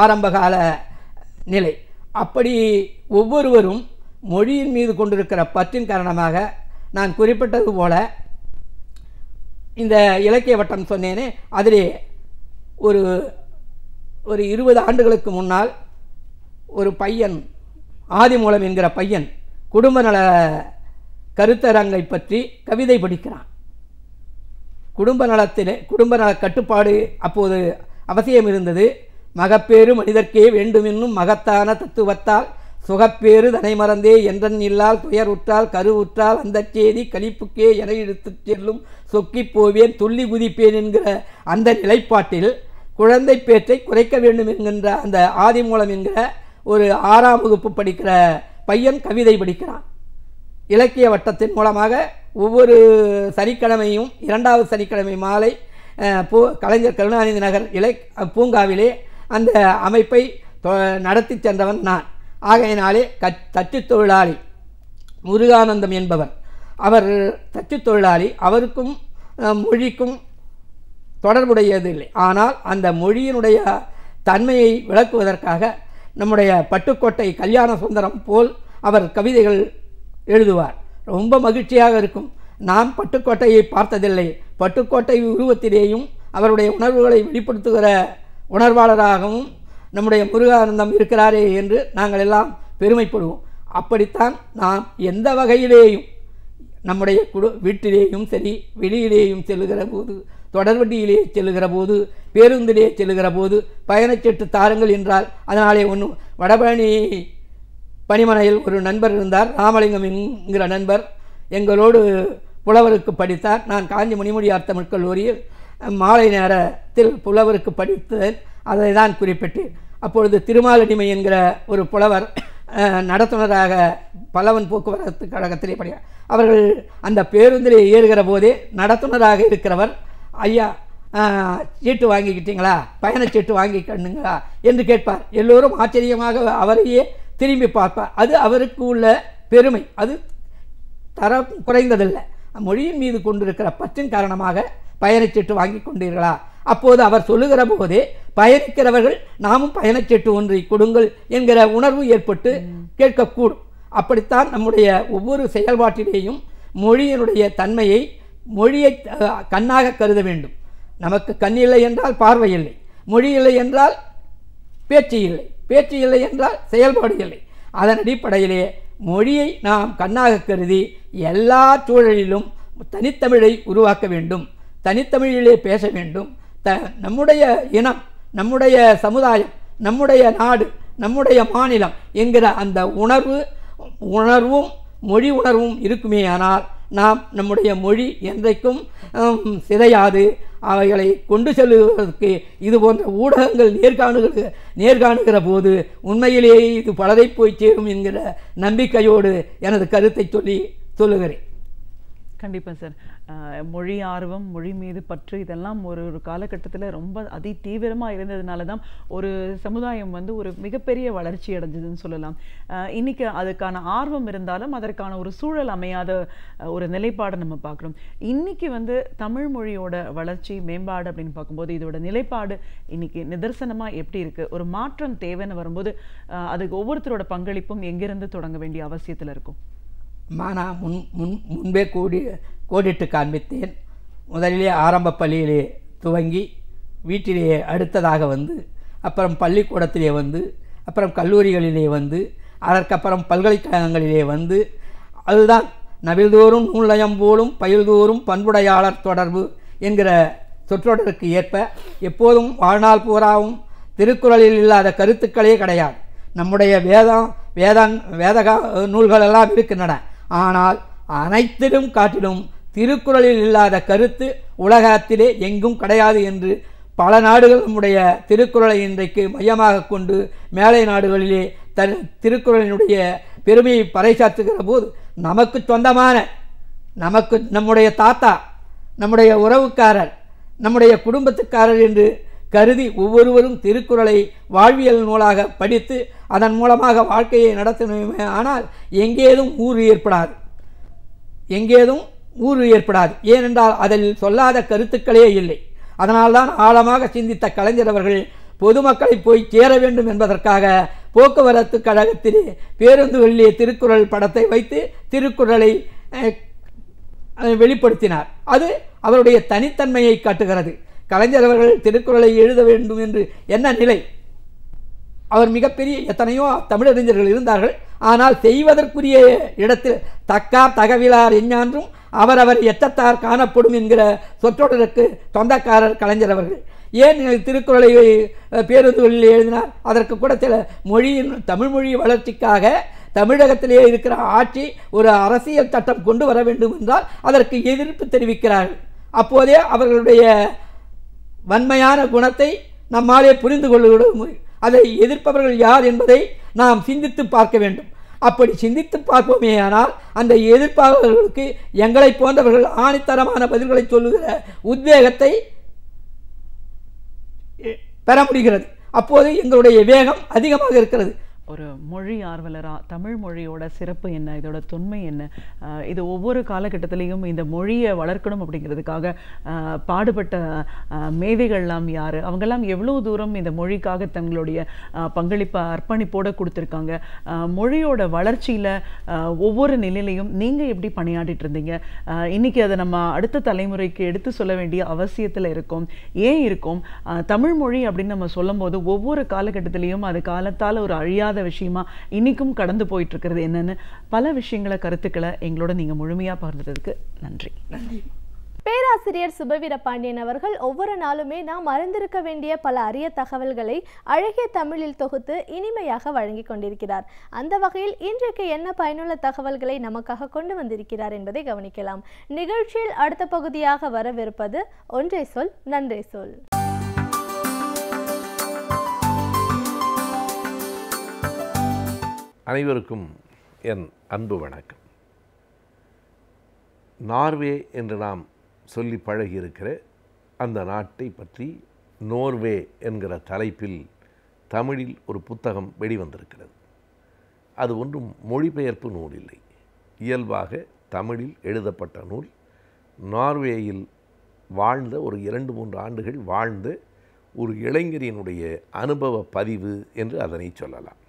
ஆரம்பகால நிலை அப்படி ஒவ்வொருவரும் மொழியின் மீது கொண்டிருக்கிற பற்றின் காரணமாக நான் குறிப்பிட்டது போல இந்த இலக்கிய வட்டம் சொன்னேனே அதிலே ஒரு ஒரு இருபது ஆண்டுகளுக்கு முன்னால் ஒரு பையன் ஆதிமூலம் என்கிற பையன் குடும்ப நல கருத்தரங்கை பற்றி கவிதை படிக்கிறான் குடும்ப நலத்திலே குடும்ப நல கட்டுப்பாடு அப்போது அவசியம் இருந்தது மகப்பேறு மனிதர்க்கே வேண்டுமென்னும் மகத்தான தத்துவத்தால் சுகப்பேறு தனை மறந்தே என்றன் இல்லால் துயர் உற்றால் கரு உற்றால் அந்த செய்தி கழிப்புக்கே என இழுத்துச் செல்லும் சொக்கிப் போவேன் துள்ளி குதிப்பேன் என்கிற அந்த நிலைப்பாட்டில் குழந்தை பேற்றை குறைக்க வேண்டும் என்கின்ற அந்த ஆதிமூலம் என்கிற ஒரு ஆறாம் வகுப்பு படிக்கிற பையன் கவிதை படிக்கிறான் இலக்கிய வட்டத்தின் மூலமாக ஒவ்வொரு சனிக்கிழமையும் இரண்டாவது சனிக்கிழமை மாலை பூ கலைஞர் கருணாநிதி நகர் இலை பூங்காவிலே அந்த அமைப்பை நடத்தி சென்றவன் நான் ஆகையினாலே க தச்சு தொழிலாளி முருகானந்தம் என்பவர் அவர் தச்சு தொழிலாளி அவருக்கும் மொழிக்கும் தொடர்புடையது இல்லை ஆனால் அந்த மொழியினுடைய தன்மையை விளக்குவதற்காக நம்முடைய பட்டுக்கோட்டை கல்யாண சுந்தரம் போல் அவர் கவிதைகள் எழுதுவார் ரொம்ப மகிழ்ச்சியாக இருக்கும் நான் பட்டுக்கோட்டையை பார்த்ததில்லை பட்டுக்கோட்டை உருவத்திலேயும் அவருடைய உணர்வுகளை வெளிப்படுத்துகிற உணர்வாளராகவும் நம்முடைய முருகானந்தம் இருக்கிறாரே என்று நாங்கள் எல்லாம் பெருமைப்படுவோம் அப்படித்தான் நாம் எந்த வகையிலேயும் நம்முடைய குடு வீட்டிலேயும் சரி வெளியிலேயும் செல்கிற போது தொடர்வண்டியிலே செல்லுகிற போது பேருந்திலே செல்லுகிற போது பயணச்சீட்டு தாருங்கள் என்றால் அதனாலே ஒன்று வடபழனி பணிமனையில் ஒரு நண்பர் இருந்தார் ராமலிங்கம் என்கிற நண்பர் எங்களோடு புலவருக்கு படித்தார் நான் காஞ்சி முனிமொழியார் தமிழ் கல்லூரியில் மாலை நேரத்தில் புலவருக்கு படித்தேன் அதை தான் குறிப்பிட்டேன் அப்பொழுது திருமாலடிமை என்கிற ஒரு புலவர் நடத்துனராக பலவன் போக்குவரத்து கழகத்திலே படி அவர்கள் அந்த பேருந்திலே ஏறுகிற போதே நடத்துனராக இருக்கிறவர் ஐயா சீட்டு வாங்கிக்கிட்டீங்களா பயணச்சீட்டு வாங்கிக்கணுங்களா என்று கேட்பார் எல்லோரும் ஆச்சரியமாக அவரையே திரும்பி பார்ப்பார் அது அவருக்கு உள்ள பெருமை அது தரம் குறைந்ததில்லை மொழியின் மீது கொண்டிருக்கிற பற்றின் காரணமாக பயணச்சீட்டு வாங்கி கொண்டீர்களா அப்போது அவர் சொல்லுகிற போதே பயணிக்கிறவர்கள் நாமும் பயணச்சீட்டு ஒன்றை கொடுங்கள் என்கிற உணர்வு ஏற்பட்டு கேட்கக்கூடும் அப்படித்தான் நம்முடைய ஒவ்வொரு செயல்பாட்டிலேயும் மொழியினுடைய தன்மையை மொழியை கண்ணாக கருத வேண்டும் நமக்கு கண் இல்லை என்றால் பார்வை இல்லை மொழி இல்லை என்றால் பேச்சு இல்லை பேச்சு இல்லை என்றால் செயல்பாடு இல்லை அதன் அடிப்படையிலே மொழியை நாம் கண்ணாக கருதி எல்லா சூழலிலும் தனித்தமிழை உருவாக்க வேண்டும் தனித்தமிழிலே பேச வேண்டும் த நம்முடைய இனம் நம்முடைய சமுதாயம் நம்முடைய நாடு நம்முடைய மாநிலம் என்கிற அந்த உணர்வு உணர்வும் மொழி உணர்வும் இருக்குமேயானால் நாம் நம்முடைய மொழி என்றைக்கும் சிதையாது அவைகளை கொண்டு செல்வதற்கு இது போன்ற ஊடகங்கள் நேர்காணுகிற நேர்காணுகிற போது உண்மையிலேயே இது பலரை போய் சேரும் என்கிற நம்பிக்கையோடு எனது கருத்தை சொல்லி சொல்லுகிறேன் கண்டிப்பாக சார் மொழி ஆர்வம் மொழி மீது பற்று இதெல்லாம் ஒரு ஒரு காலகட்டத்தில் ரொம்ப அதி தீவிரமாக இருந்ததுனால தான் ஒரு சமுதாயம் வந்து ஒரு மிகப்பெரிய வளர்ச்சி அடைஞ்சதுன்னு சொல்லலாம் இன்றைக்கி அதுக்கான ஆர்வம் இருந்தாலும் அதற்கான ஒரு சூழல் அமையாத ஒரு நிலைப்பாடை நம்ம பார்க்குறோம் இன்றைக்கி வந்து தமிழ் மொழியோட வளர்ச்சி மேம்பாடு அப்படின்னு பார்க்கும்போது இதோட நிலைப்பாடு இன்றைக்கி நிதர்சனமாக எப்படி இருக்குது ஒரு மாற்றம் தேவைன்னு வரும்போது அதுக்கு ஒவ்வொருத்தரோட பங்களிப்பும் எங்கிருந்து தொடங்க வேண்டிய அவசியத்தில் இருக்கும் மானா முன் முன் முன்பே கூடி கோடிட்டு காண்பித்தேன் முதலிலே ஆரம்ப பள்ளியிலே துவங்கி வீட்டிலேயே அடுத்ததாக வந்து அப்புறம் பள்ளிக்கூடத்திலே வந்து அப்புறம் கல்லூரிகளிலே வந்து அதற்கப்புறம் பல்கலைக்கழகங்களிலே வந்து அதுதான் நவில்தோறும் நூலயம் போலும் பயில்தோறும் பண்புடையாளர் தொடர்பு என்கிற சொற்றொடருக்கு ஏற்ப எப்போதும் வாழ்நாள் பூராவும் திருக்குறளில் இல்லாத கருத்துக்களே கிடையாது நம்முடைய வேதம் வேதாங் வேதகா நூல்களெல்லாம் இருக்கின்றன ஆனால் அனைத்திலும் காட்டிலும் திருக்குறளில் இல்லாத கருத்து உலகத்திலே எங்கும் கிடையாது என்று பல நாடுகளுடைய திருக்குறளை இன்றைக்கு மையமாக கொண்டு மேலை நாடுகளிலே தன் திருக்குறளினுடைய பெருமையை பறைசாற்றுகிற போது நமக்கு சொந்தமான நமக்கு நம்முடைய தாத்தா நம்முடைய உறவுக்காரர் நம்முடைய குடும்பத்துக்காரர் என்று கருதி ஒவ்வொருவரும் திருக்குறளை வாழ்வியல் நூலாக படித்து அதன் மூலமாக வாழ்க்கையை நடத்தணுமே ஆனால் எங்கேதும் ஊறு ஏற்படாது எங்கேதும் ஊறு ஏற்படாது ஏனென்றால் அதில் சொல்லாத கருத்துக்களே இல்லை அதனால்தான் ஆழமாக சிந்தித்த கலைஞர் அவர்கள் பொதுமக்களை போய் சேர வேண்டும் என்பதற்காக போக்குவரத்து கழகத்திலே பேருந்துகளிலே திருக்குறள் படத்தை வைத்து திருக்குறளை வெளிப்படுத்தினார் அது அவருடைய தனித்தன்மையை காட்டுகிறது கலைஞர் அவர்கள் திருக்குறளை எழுத வேண்டும் என்று என்ன நிலை அவர் மிகப்பெரிய எத்தனையோ தமிழறிஞர்கள் இருந்தார்கள் ஆனால் செய்வதற்குரிய இடத்தில் தக்கார் தகவிலார் எஞ்ஞான்றும் அவர் அவர் எச்சத்தார் காணப்படும் என்கிற சொற்றொடருக்கு சொந்தக்காரர் கலைஞர் அவர்கள் ஏன் திருக்குறளை பேருந்துகளில் எழுதினார் அதற்கு கூட சில மொழியின் தமிழ் மொழி வளர்ச்சிக்காக தமிழகத்திலே இருக்கிற ஆட்சி ஒரு அரசியல் சட்டம் கொண்டு வர வேண்டும் என்றால் அதற்கு எதிர்ப்பு தெரிவிக்கிறார்கள் அப்போதே அவர்களுடைய வன்மையான குணத்தை நம்மாலே புரிந்து கொள்ளும் அதை எதிர்ப்பவர்கள் யார் என்பதை நாம் சிந்தித்து பார்க்க வேண்டும் அப்படி சிந்தித்து பார்ப்போமேயானால் அந்த எதிர்ப்பாளர்களுக்கு எங்களை போன்றவர்கள் ஆணித்தரமான பதில்களை சொல்லுகிற உத்வேகத்தை பெற முடிகிறது அப்போது எங்களுடைய வேகம் அதிகமாக இருக்கிறது ஒரு மொழி ஆர்வலராக தமிழ் மொழியோட சிறப்பு என்ன இதோட தொன்மை என்ன இது ஒவ்வொரு காலகட்டத்திலையும் இந்த மொழியை வளர்க்கணும் அப்படிங்கிறதுக்காக பாடுபட்ட மேதைகள்லாம் யார் அவங்கெல்லாம் எவ்வளோ தூரம் இந்த மொழிக்காக தங்களுடைய பங்களிப்பை அர்ப்பணிப்போட கொடுத்துருக்காங்க மொழியோட வளர்ச்சியில் ஒவ்வொரு நிலையிலையும் நீங்கள் எப்படி பணியாடிட்டு இருந்தீங்க இன்றைக்கி அதை நம்ம அடுத்த தலைமுறைக்கு எடுத்து சொல்ல வேண்டிய அவசியத்தில் இருக்கும் ஏன் இருக்கும் தமிழ் மொழி அப்படின்னு நம்ம சொல்லும்போது ஒவ்வொரு காலகட்டத்திலையும் அது காலத்தால் ஒரு அழியாத முடியாத விஷயமா இன்றைக்கும் கடந்து போயிட்டுருக்கிறது என்னென்னு பல விஷயங்களை கருத்துக்களை எங்களோட நீங்கள் முழுமையாக பகிர்ந்ததுக்கு நன்றி நன்றி பேராசிரியர் சுபவீர பாண்டியன் அவர்கள் ஒவ்வொரு நாளுமே நாம் அறிந்திருக்க வேண்டிய பல அரிய தகவல்களை அழகிய தமிழில் தொகுத்து இனிமையாக வழங்கி கொண்டிருக்கிறார் அந்த வகையில் இன்றைக்கு என்ன பயனுள்ள தகவல்களை நமக்காக கொண்டு வந்திருக்கிறார் என்பதை கவனிக்கலாம் நிகழ்ச்சியில் அடுத்த பகுதியாக வரவிருப்பது ஒன்றை சொல் நன்றே சொல் அனைவருக்கும் என் அன்பு வணக்கம் நார்வே என்று நாம் சொல்லி பழகியிருக்கிற அந்த நாட்டை பற்றி நோர்வே என்கிற தலைப்பில் தமிழில் ஒரு புத்தகம் வெளிவந்திருக்கிறது அது ஒன்றும் மொழிபெயர்ப்பு நூல் இல்லை இயல்பாக தமிழில் எழுதப்பட்ட நூல் நார்வேயில் வாழ்ந்த ஒரு இரண்டு மூன்று ஆண்டுகள் வாழ்ந்த ஒரு இளைஞரினுடைய அனுபவ பதிவு என்று அதனை சொல்லலாம்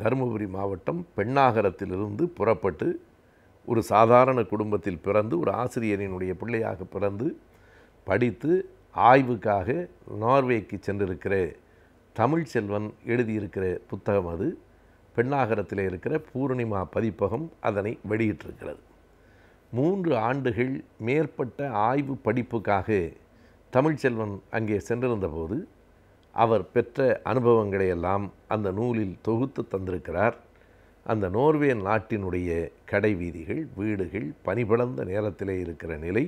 தருமபுரி மாவட்டம் பெண்ணாகரத்திலிருந்து புறப்பட்டு ஒரு சாதாரண குடும்பத்தில் பிறந்து ஒரு ஆசிரியரினுடைய பிள்ளையாக பிறந்து படித்து ஆய்வுக்காக நார்வேக்கு சென்றிருக்கிற தமிழ்ச்செல்வன் எழுதியிருக்கிற புத்தகம் அது பெண்ணாகரத்தில் இருக்கிற பூர்ணிமா பதிப்பகம் அதனை வெளியிட்டிருக்கிறது மூன்று ஆண்டுகள் மேற்பட்ட ஆய்வு படிப்புக்காக தமிழ்ச்செல்வன் அங்கே சென்றிருந்தபோது அவர் பெற்ற அனுபவங்களை எல்லாம் அந்த நூலில் தொகுத்து தந்திருக்கிறார் அந்த நோர்வே நாட்டினுடைய கடைவீதிகள் வீடுகள் பனிபடர்ந்த நேரத்திலே இருக்கிற நிலை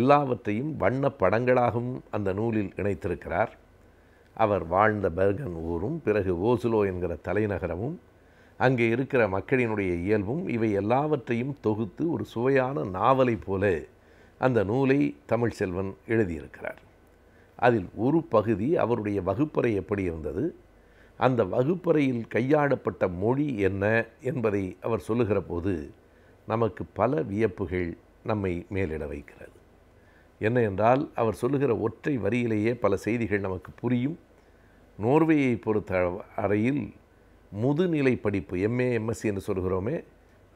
எல்லாவற்றையும் வண்ண படங்களாகவும் அந்த நூலில் இணைத்திருக்கிறார் அவர் வாழ்ந்த பர்கன் ஊரும் பிறகு ஓசுலோ என்கிற தலைநகரமும் அங்கே இருக்கிற மக்களினுடைய இயல்பும் இவை எல்லாவற்றையும் தொகுத்து ஒரு சுவையான நாவலை போல அந்த நூலை தமிழ்ச்செல்வன் எழுதியிருக்கிறார் அதில் ஒரு பகுதி அவருடைய வகுப்பறை எப்படி இருந்தது அந்த வகுப்பறையில் கையாடப்பட்ட மொழி என்ன என்பதை அவர் சொல்லுகிற போது நமக்கு பல வியப்புகள் நம்மை மேலிட வைக்கிறது என்ன என்றால் அவர் சொல்லுகிற ஒற்றை வரியிலேயே பல செய்திகள் நமக்கு புரியும் நோர்வேயை பொறுத்த அறையில் முதுநிலை படிப்பு எம்ஏ எம்எஸ்சி என்று சொல்கிறோமே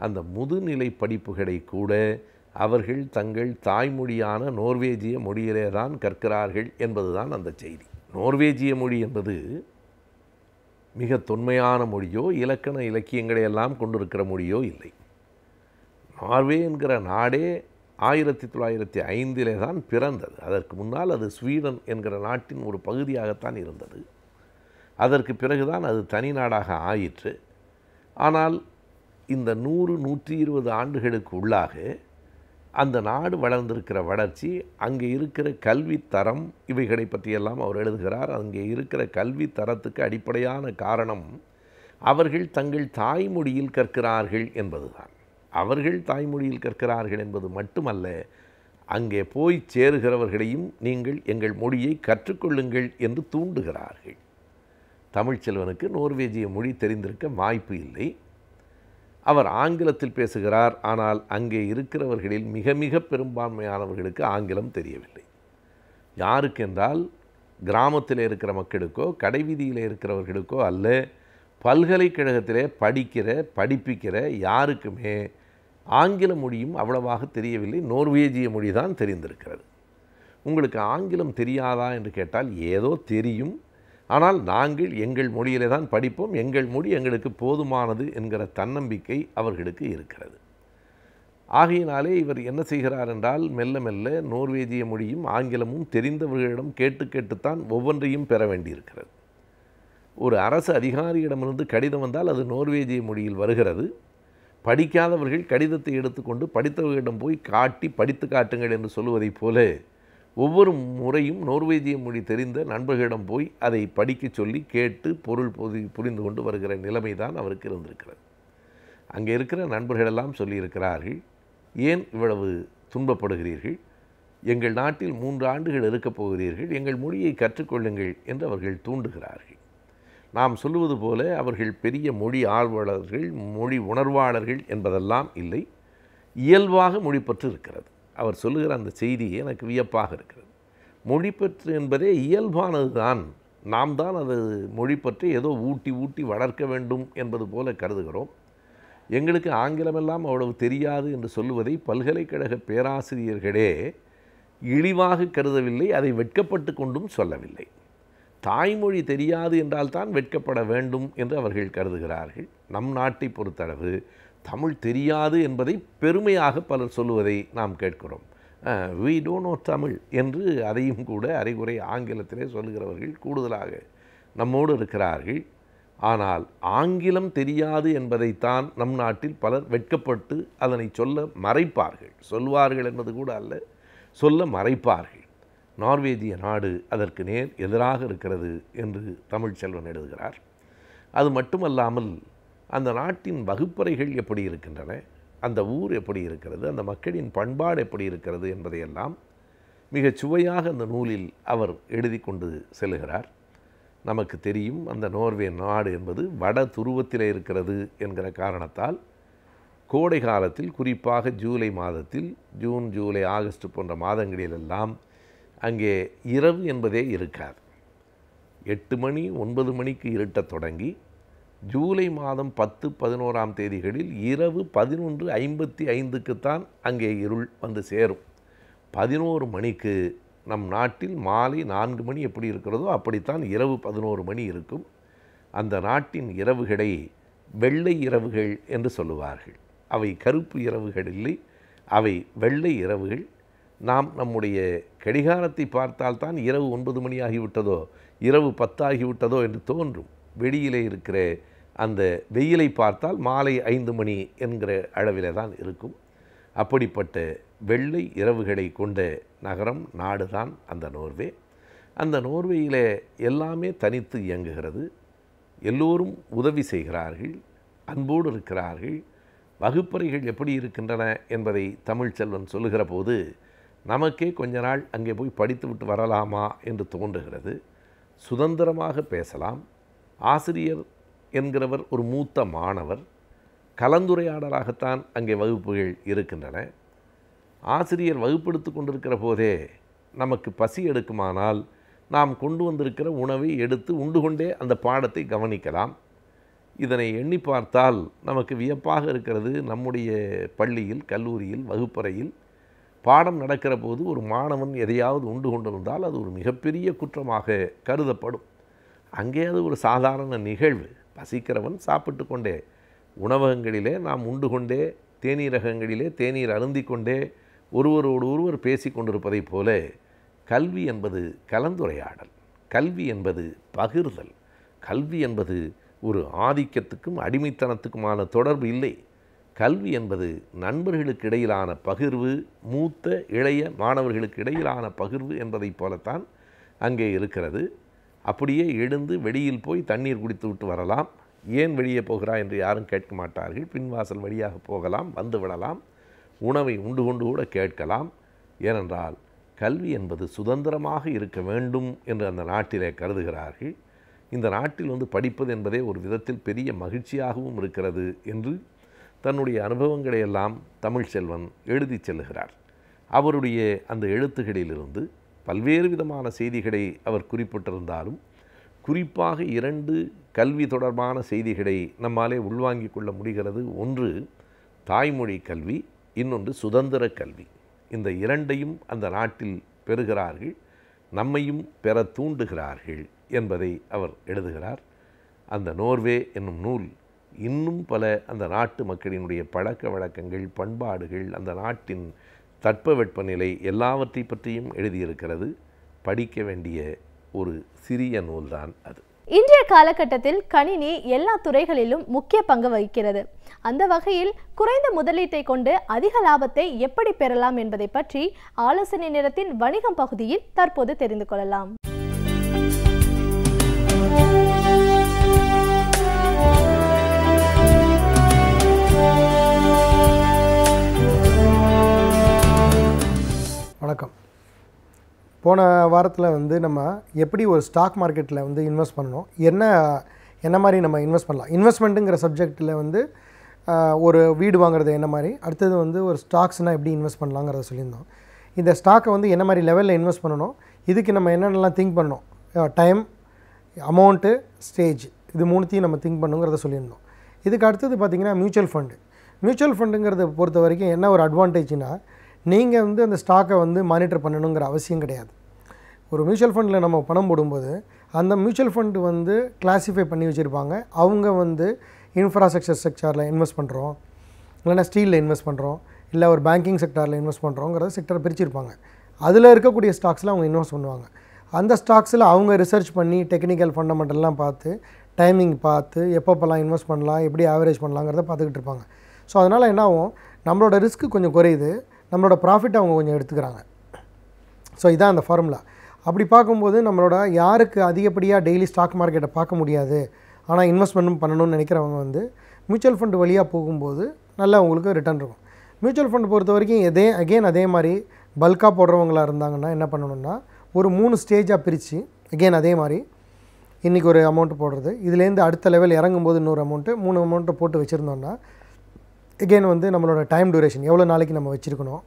அந்த முதுநிலை படிப்புகளை கூட அவர்கள் தங்கள் தாய்மொழியான நோர்வேஜிய மொழியிலே தான் கற்கிறார்கள் என்பதுதான் அந்த செய்தி நோர்வேஜிய மொழி என்பது மிக தொன்மையான மொழியோ இலக்கண இலக்கியங்களை எல்லாம் கொண்டிருக்கிற மொழியோ இல்லை நார்வே என்கிற நாடே ஆயிரத்தி தொள்ளாயிரத்தி ஐந்திலே தான் பிறந்தது அதற்கு முன்னால் அது ஸ்வீடன் என்கிற நாட்டின் ஒரு பகுதியாகத்தான் இருந்தது அதற்கு பிறகுதான் அது தனி நாடாக ஆயிற்று ஆனால் இந்த நூறு நூற்றி இருபது ஆண்டுகளுக்கு உள்ளாக அந்த நாடு வளர்ந்திருக்கிற வளர்ச்சி அங்கே இருக்கிற கல்வி தரம் இவைகளை பற்றியெல்லாம் அவர் எழுதுகிறார் அங்கே இருக்கிற கல்வி தரத்துக்கு அடிப்படையான காரணம் அவர்கள் தங்கள் தாய்மொழியில் கற்கிறார்கள் என்பதுதான் அவர்கள் தாய்மொழியில் கற்கிறார்கள் என்பது மட்டுமல்ல அங்கே போய் சேருகிறவர்களையும் நீங்கள் எங்கள் மொழியை கற்றுக்கொள்ளுங்கள் என்று தூண்டுகிறார்கள் தமிழ்ச்செல்வனுக்கு நோர்வேஜிய மொழி தெரிந்திருக்க வாய்ப்பு இல்லை அவர் ஆங்கிலத்தில் பேசுகிறார் ஆனால் அங்கே இருக்கிறவர்களில் மிக மிக பெரும்பான்மையானவர்களுக்கு ஆங்கிலம் தெரியவில்லை யாருக்கென்றால் கிராமத்தில் இருக்கிற மக்களுக்கோ கடைவீதியில் இருக்கிறவர்களுக்கோ அல்ல பல்கலைக்கழகத்திலே படிக்கிற படிப்பிக்கிற யாருக்குமே ஆங்கில மொழியும் அவ்வளவாக தெரியவில்லை நோர்வேஜிய மொழி தான் தெரிந்திருக்கிறது உங்களுக்கு ஆங்கிலம் தெரியாதா என்று கேட்டால் ஏதோ தெரியும் ஆனால் நாங்கள் எங்கள் மொழியிலே தான் படிப்போம் எங்கள் மொழி எங்களுக்கு போதுமானது என்கிற தன்னம்பிக்கை அவர்களுக்கு இருக்கிறது ஆகையினாலே இவர் என்ன செய்கிறார் என்றால் மெல்ல மெல்ல நோர்வேஜிய மொழியும் ஆங்கிலமும் தெரிந்தவர்களிடம் கேட்டு கேட்டுத்தான் ஒவ்வொன்றையும் பெற வேண்டியிருக்கிறது ஒரு அரசு அதிகாரியிடமிருந்து கடிதம் வந்தால் அது நோர்வேஜிய மொழியில் வருகிறது படிக்காதவர்கள் கடிதத்தை எடுத்துக்கொண்டு படித்தவர்களிடம் போய் காட்டி படித்து காட்டுங்கள் என்று சொல்வதைப் போல ஒவ்வொரு முறையும் நோர்வேதிய மொழி தெரிந்த நண்பர்களிடம் போய் அதை படிக்க சொல்லி கேட்டு பொருள் பொது புரிந்து கொண்டு வருகிற நிலைமை தான் அவருக்கு இருந்திருக்கிறது அங்கே இருக்கிற நண்பர்களெல்லாம் சொல்லியிருக்கிறார்கள் ஏன் இவ்வளவு துன்பப்படுகிறீர்கள் எங்கள் நாட்டில் மூன்று ஆண்டுகள் இருக்கப் போகிறீர்கள் எங்கள் மொழியை கற்றுக்கொள்ளுங்கள் என்று அவர்கள் தூண்டுகிறார்கள் நாம் சொல்லுவது போல அவர்கள் பெரிய மொழி ஆர்வலர்கள் மொழி உணர்வாளர்கள் என்பதெல்லாம் இல்லை இயல்பாக மொழி பற்று இருக்கிறது அவர் சொல்லுகிற அந்த செய்தி எனக்கு வியப்பாக இருக்கிறது மொழிப்பற்று என்பதே இயல்பானது தான் நாம் தான் அது மொழிப்பற்று ஏதோ ஊட்டி ஊட்டி வளர்க்க வேண்டும் என்பது போல கருதுகிறோம் எங்களுக்கு ஆங்கிலமெல்லாம் அவ்வளவு தெரியாது என்று சொல்லுவதை பல்கலைக்கழக பேராசிரியர்களே இழிவாக கருதவில்லை அதை வெட்கப்பட்டு கொண்டும் சொல்லவில்லை தாய்மொழி தெரியாது என்றால்தான் வெட்கப்பட வேண்டும் என்று அவர்கள் கருதுகிறார்கள் நம் நாட்டை பொறுத்தளவு தமிழ் தெரியாது என்பதை பெருமையாக பலர் சொல்லுவதை நாம் கேட்கிறோம் வி டோ நோ தமிழ் என்று அதையும் கூட அறிகுறை ஆங்கிலத்திலே சொல்லுகிறவர்கள் கூடுதலாக நம்மோடு இருக்கிறார்கள் ஆனால் ஆங்கிலம் தெரியாது என்பதைத்தான் நம் நாட்டில் பலர் வெட்கப்பட்டு அதனை சொல்ல மறைப்பார்கள் சொல்வார்கள் என்பது கூட அல்ல சொல்ல மறைப்பார்கள் நார்வேஜிய நாடு அதற்கு நேர் எதிராக இருக்கிறது என்று தமிழ்ச்செல்வன் எழுதுகிறார் அது மட்டுமல்லாமல் அந்த நாட்டின் வகுப்பறைகள் எப்படி இருக்கின்றன அந்த ஊர் எப்படி இருக்கிறது அந்த மக்களின் பண்பாடு எப்படி இருக்கிறது என்பதையெல்லாம் மிகச் சுவையாக அந்த நூலில் அவர் எழுதி கொண்டு செல்கிறார் நமக்கு தெரியும் அந்த நோர்வே நாடு என்பது வட துருவத்தில் இருக்கிறது என்கிற காரணத்தால் கோடை காலத்தில் குறிப்பாக ஜூலை மாதத்தில் ஜூன் ஜூலை ஆகஸ்ட் போன்ற மாதங்களிலெல்லாம் அங்கே இரவு என்பதே இருக்கார் எட்டு மணி ஒன்பது மணிக்கு இருட்டத் தொடங்கி ஜூலை மாதம் பத்து பதினோராம் தேதிகளில் இரவு பதினொன்று ஐம்பத்தி ஐந்துக்குத்தான் அங்கே இருள் வந்து சேரும் பதினோரு மணிக்கு நம் நாட்டில் மாலை நான்கு மணி எப்படி இருக்கிறதோ அப்படித்தான் இரவு பதினோரு மணி இருக்கும் அந்த நாட்டின் இரவுகளை வெள்ளை இரவுகள் என்று சொல்லுவார்கள் அவை கருப்பு இரவுகள் இல்லை அவை வெள்ளை இரவுகள் நாம் நம்முடைய கடிகாரத்தை பார்த்தால்தான் இரவு ஒன்பது மணி ஆகிவிட்டதோ இரவு பத்தாகிவிட்டதோ என்று தோன்றும் வெளியிலே இருக்கிற அந்த வெயிலை பார்த்தால் மாலை ஐந்து மணி என்கிற அளவிலே தான் இருக்கும் அப்படிப்பட்ட வெள்ளை இரவுகளை கொண்ட நகரம் நாடு தான் அந்த நோர்வே அந்த நோர்வேயில் எல்லாமே தனித்து இயங்குகிறது எல்லோரும் உதவி செய்கிறார்கள் அன்போடு இருக்கிறார்கள் வகுப்பறைகள் எப்படி இருக்கின்றன என்பதை தமிழ்ச்செல்வன் சொல்லுகிற போது நமக்கே கொஞ்ச நாள் அங்கே போய் படித்துவிட்டு வரலாமா என்று தோன்றுகிறது சுதந்திரமாக பேசலாம் ஆசிரியர் என்கிறவர் ஒரு மூத்த மாணவர் கலந்துரையாடலாகத்தான் அங்கே வகுப்புகள் இருக்கின்றன ஆசிரியர் வகுப்பெடுத்து கொண்டிருக்கிற போதே நமக்கு பசி எடுக்குமானால் நாம் கொண்டு வந்திருக்கிற உணவை எடுத்து உண்டு கொண்டே அந்த பாடத்தை கவனிக்கலாம் இதனை எண்ணி பார்த்தால் நமக்கு வியப்பாக இருக்கிறது நம்முடைய பள்ளியில் கல்லூரியில் வகுப்பறையில் பாடம் நடக்கிற போது ஒரு மாணவன் எதையாவது உண்டு கொண்டிருந்தால் அது ஒரு மிகப்பெரிய குற்றமாக கருதப்படும் அங்கே அது ஒரு சாதாரண நிகழ்வு பசிக்கிறவன் சாப்பிட்டு கொண்டே உணவகங்களிலே நாம் உண்டு கொண்டே தேநீரகங்களிலே தேநீர் அருந்தி கொண்டே ஒருவரோடு ஒருவர் பேசி கொண்டிருப்பதை போல கல்வி என்பது கலந்துரையாடல் கல்வி என்பது பகிர்தல் கல்வி என்பது ஒரு ஆதிக்கத்துக்கும் அடிமைத்தனத்துக்குமான தொடர்பு இல்லை கல்வி என்பது நண்பர்களுக்கு இடையிலான பகிர்வு மூத்த இளைய மாணவர்களுக்கு இடையிலான பகிர்வு என்பதைப் போலத்தான் அங்கே இருக்கிறது அப்படியே எழுந்து வெளியில் போய் தண்ணீர் குடித்து விட்டு வரலாம் ஏன் வெளியே போகிறாய் என்று யாரும் கேட்க மாட்டார்கள் பின்வாசல் வழியாக போகலாம் வந்து விடலாம் உணவை உண்டு கொண்டு கூட கேட்கலாம் ஏனென்றால் கல்வி என்பது சுதந்திரமாக இருக்க வேண்டும் என்று அந்த நாட்டிலே கருதுகிறார்கள் இந்த நாட்டில் வந்து படிப்பது என்பதே ஒரு விதத்தில் பெரிய மகிழ்ச்சியாகவும் இருக்கிறது என்று தன்னுடைய அனுபவங்களையெல்லாம் தமிழ் செல்வன் எழுதி செல்லுகிறார் அவருடைய அந்த எழுத்துகளிலிருந்து பல்வேறு விதமான செய்திகளை அவர் குறிப்பிட்டிருந்தாலும் குறிப்பாக இரண்டு கல்வி தொடர்பான செய்திகளை நம்மாலே உள்வாங்கிக் கொள்ள முடிகிறது ஒன்று தாய்மொழி கல்வி இன்னொன்று சுதந்திர கல்வி இந்த இரண்டையும் அந்த நாட்டில் பெறுகிறார்கள் நம்மையும் பெற தூண்டுகிறார்கள் என்பதை அவர் எழுதுகிறார் அந்த நோர்வே என்னும் நூல் இன்னும் பல அந்த நாட்டு மக்களினுடைய பழக்க வழக்கங்கள் பண்பாடுகள் அந்த நாட்டின் நிலை எல்லாவற்றை பற்றியும் எழுதியிருக்கிறது படிக்க வேண்டிய ஒரு சிறிய நூல்தான் அது இன்றைய காலகட்டத்தில் கணினி எல்லா துறைகளிலும் முக்கிய பங்கு வகிக்கிறது அந்த வகையில் குறைந்த முதலீட்டை கொண்டு அதிக லாபத்தை எப்படி பெறலாம் என்பதை பற்றி ஆலோசனை நேரத்தின் வணிகம் பகுதியில் தற்போது தெரிந்து கொள்ளலாம் வணக்கம் போன வாரத்தில் வந்து நம்ம எப்படி ஒரு ஸ்டாக் மார்க்கெட்டில் வந்து இன்வெஸ்ட் பண்ணணும் என்ன என்ன மாதிரி நம்ம இன்வெஸ்ட் பண்ணலாம் இன்வெஸ்ட்மெண்ட்டுங்கிற சப்ஜெக்டில் வந்து ஒரு வீடு வாங்குறது என்ன மாதிரி அடுத்தது வந்து ஒரு ஸ்டாக்ஸ்னால் எப்படி இன்வெஸ்ட் பண்ணலாங்கிறத சொல்லியிருந்தோம் இந்த ஸ்டாக்கை வந்து என்ன மாதிரி லெவலில் இன்வெஸ்ட் பண்ணணும் இதுக்கு நம்ம என்னென்னலாம் திங்க் பண்ணணும் டைம் அமௌண்ட்டு ஸ்டேஜ் இது மூணுத்தையும் நம்ம திங்க் பண்ணுங்கிறத சொல்லியிருந்தோம் இதுக்கு அடுத்தது பார்த்திங்கன்னா மியூச்சுவல் ஃபண்டு மியூச்சுவல் ஃபண்டுங்கிறத பொறுத்த வரைக்கும் என்ன ஒரு அட்வான்டேஜ்னால் நீங்கள் வந்து அந்த ஸ்டாக்கை வந்து மானிட்டர் பண்ணணுங்கிற அவசியம் கிடையாது ஒரு மியூச்சுவல் ஃபண்டில் நம்ம பணம் போடும்போது அந்த மியூச்சுவல் ஃபண்டு வந்து கிளாஸிஃபை பண்ணி வச்சுருப்பாங்க அவங்க வந்து இன்ஃப்ராஸ்ட்ரக்சர் செக்டரில் இன்வெஸ்ட் பண்ணுறோம் இல்லைனா ஸ்டீலில் இன்வெஸ்ட் பண்ணுறோம் இல்லை ஒரு பேங்கிங் செக்டாரில் இன்வெஸ்ட் பண்ணுறோங்கிறத செக்டர் பிரிச்சிருப்பாங்க அதில் இருக்கக்கூடிய ஸ்டாக்ஸில் அவங்க இன்வெஸ்ட் பண்ணுவாங்க அந்த ஸ்டாக்ஸில் அவங்க ரிசர்ச் பண்ணி டெக்னிக்கல் ஃபண்டமெண்டல்லாம் பார்த்து டைமிங் பார்த்து எப்பப்போல்லாம் இன்வெஸ்ட் பண்ணலாம் எப்படி ஆவரேஜ் பண்ணலாங்கிறத பார்த்துக்கிட்டு இருப்பாங்க ஸோ அதனால் என்னாகும் நம்மளோட ரிஸ்க்கு கொஞ்சம் குறையுது நம்மளோட ப்ராஃபிட் அவங்க கொஞ்சம் எடுத்துக்கிறாங்க ஸோ இதான் அந்த ஃபார்முலா அப்படி பார்க்கும்போது நம்மளோட யாருக்கு அதிகப்படியாக டெய்லி ஸ்டாக் மார்க்கெட்டை பார்க்க முடியாது ஆனால் இன்வெஸ்ட்மெண்ட்டும் பண்ணணும்னு நினைக்கிறவங்க வந்து மியூச்சுவல் ஃபண்டு வழியாக போகும்போது நல்லா உங்களுக்கு ரிட்டர்ன் இருக்கும் மியூச்சுவல் ஃபண்ட் பொறுத்த வரைக்கும் எதே அகெயின் அதே மாதிரி பல்காக போடுறவங்களாக இருந்தாங்கன்னா என்ன பண்ணணும்னா ஒரு மூணு ஸ்டேஜாக பிரித்து அகெயின் அதே மாதிரி இன்றைக்கி ஒரு அமௌண்ட்டு போடுறது இதுலேருந்து அடுத்த லெவல் இறங்கும்போது இன்னொரு அமௌண்ட்டு மூணு அமௌண்ட்டை போட்டு வச்சுருந்தோன்னா எகெயின் வந்து நம்மளோட டைம் டூரேஷன் எவ்வளோ நாளைக்கு நம்ம வச்சுருக்கணும்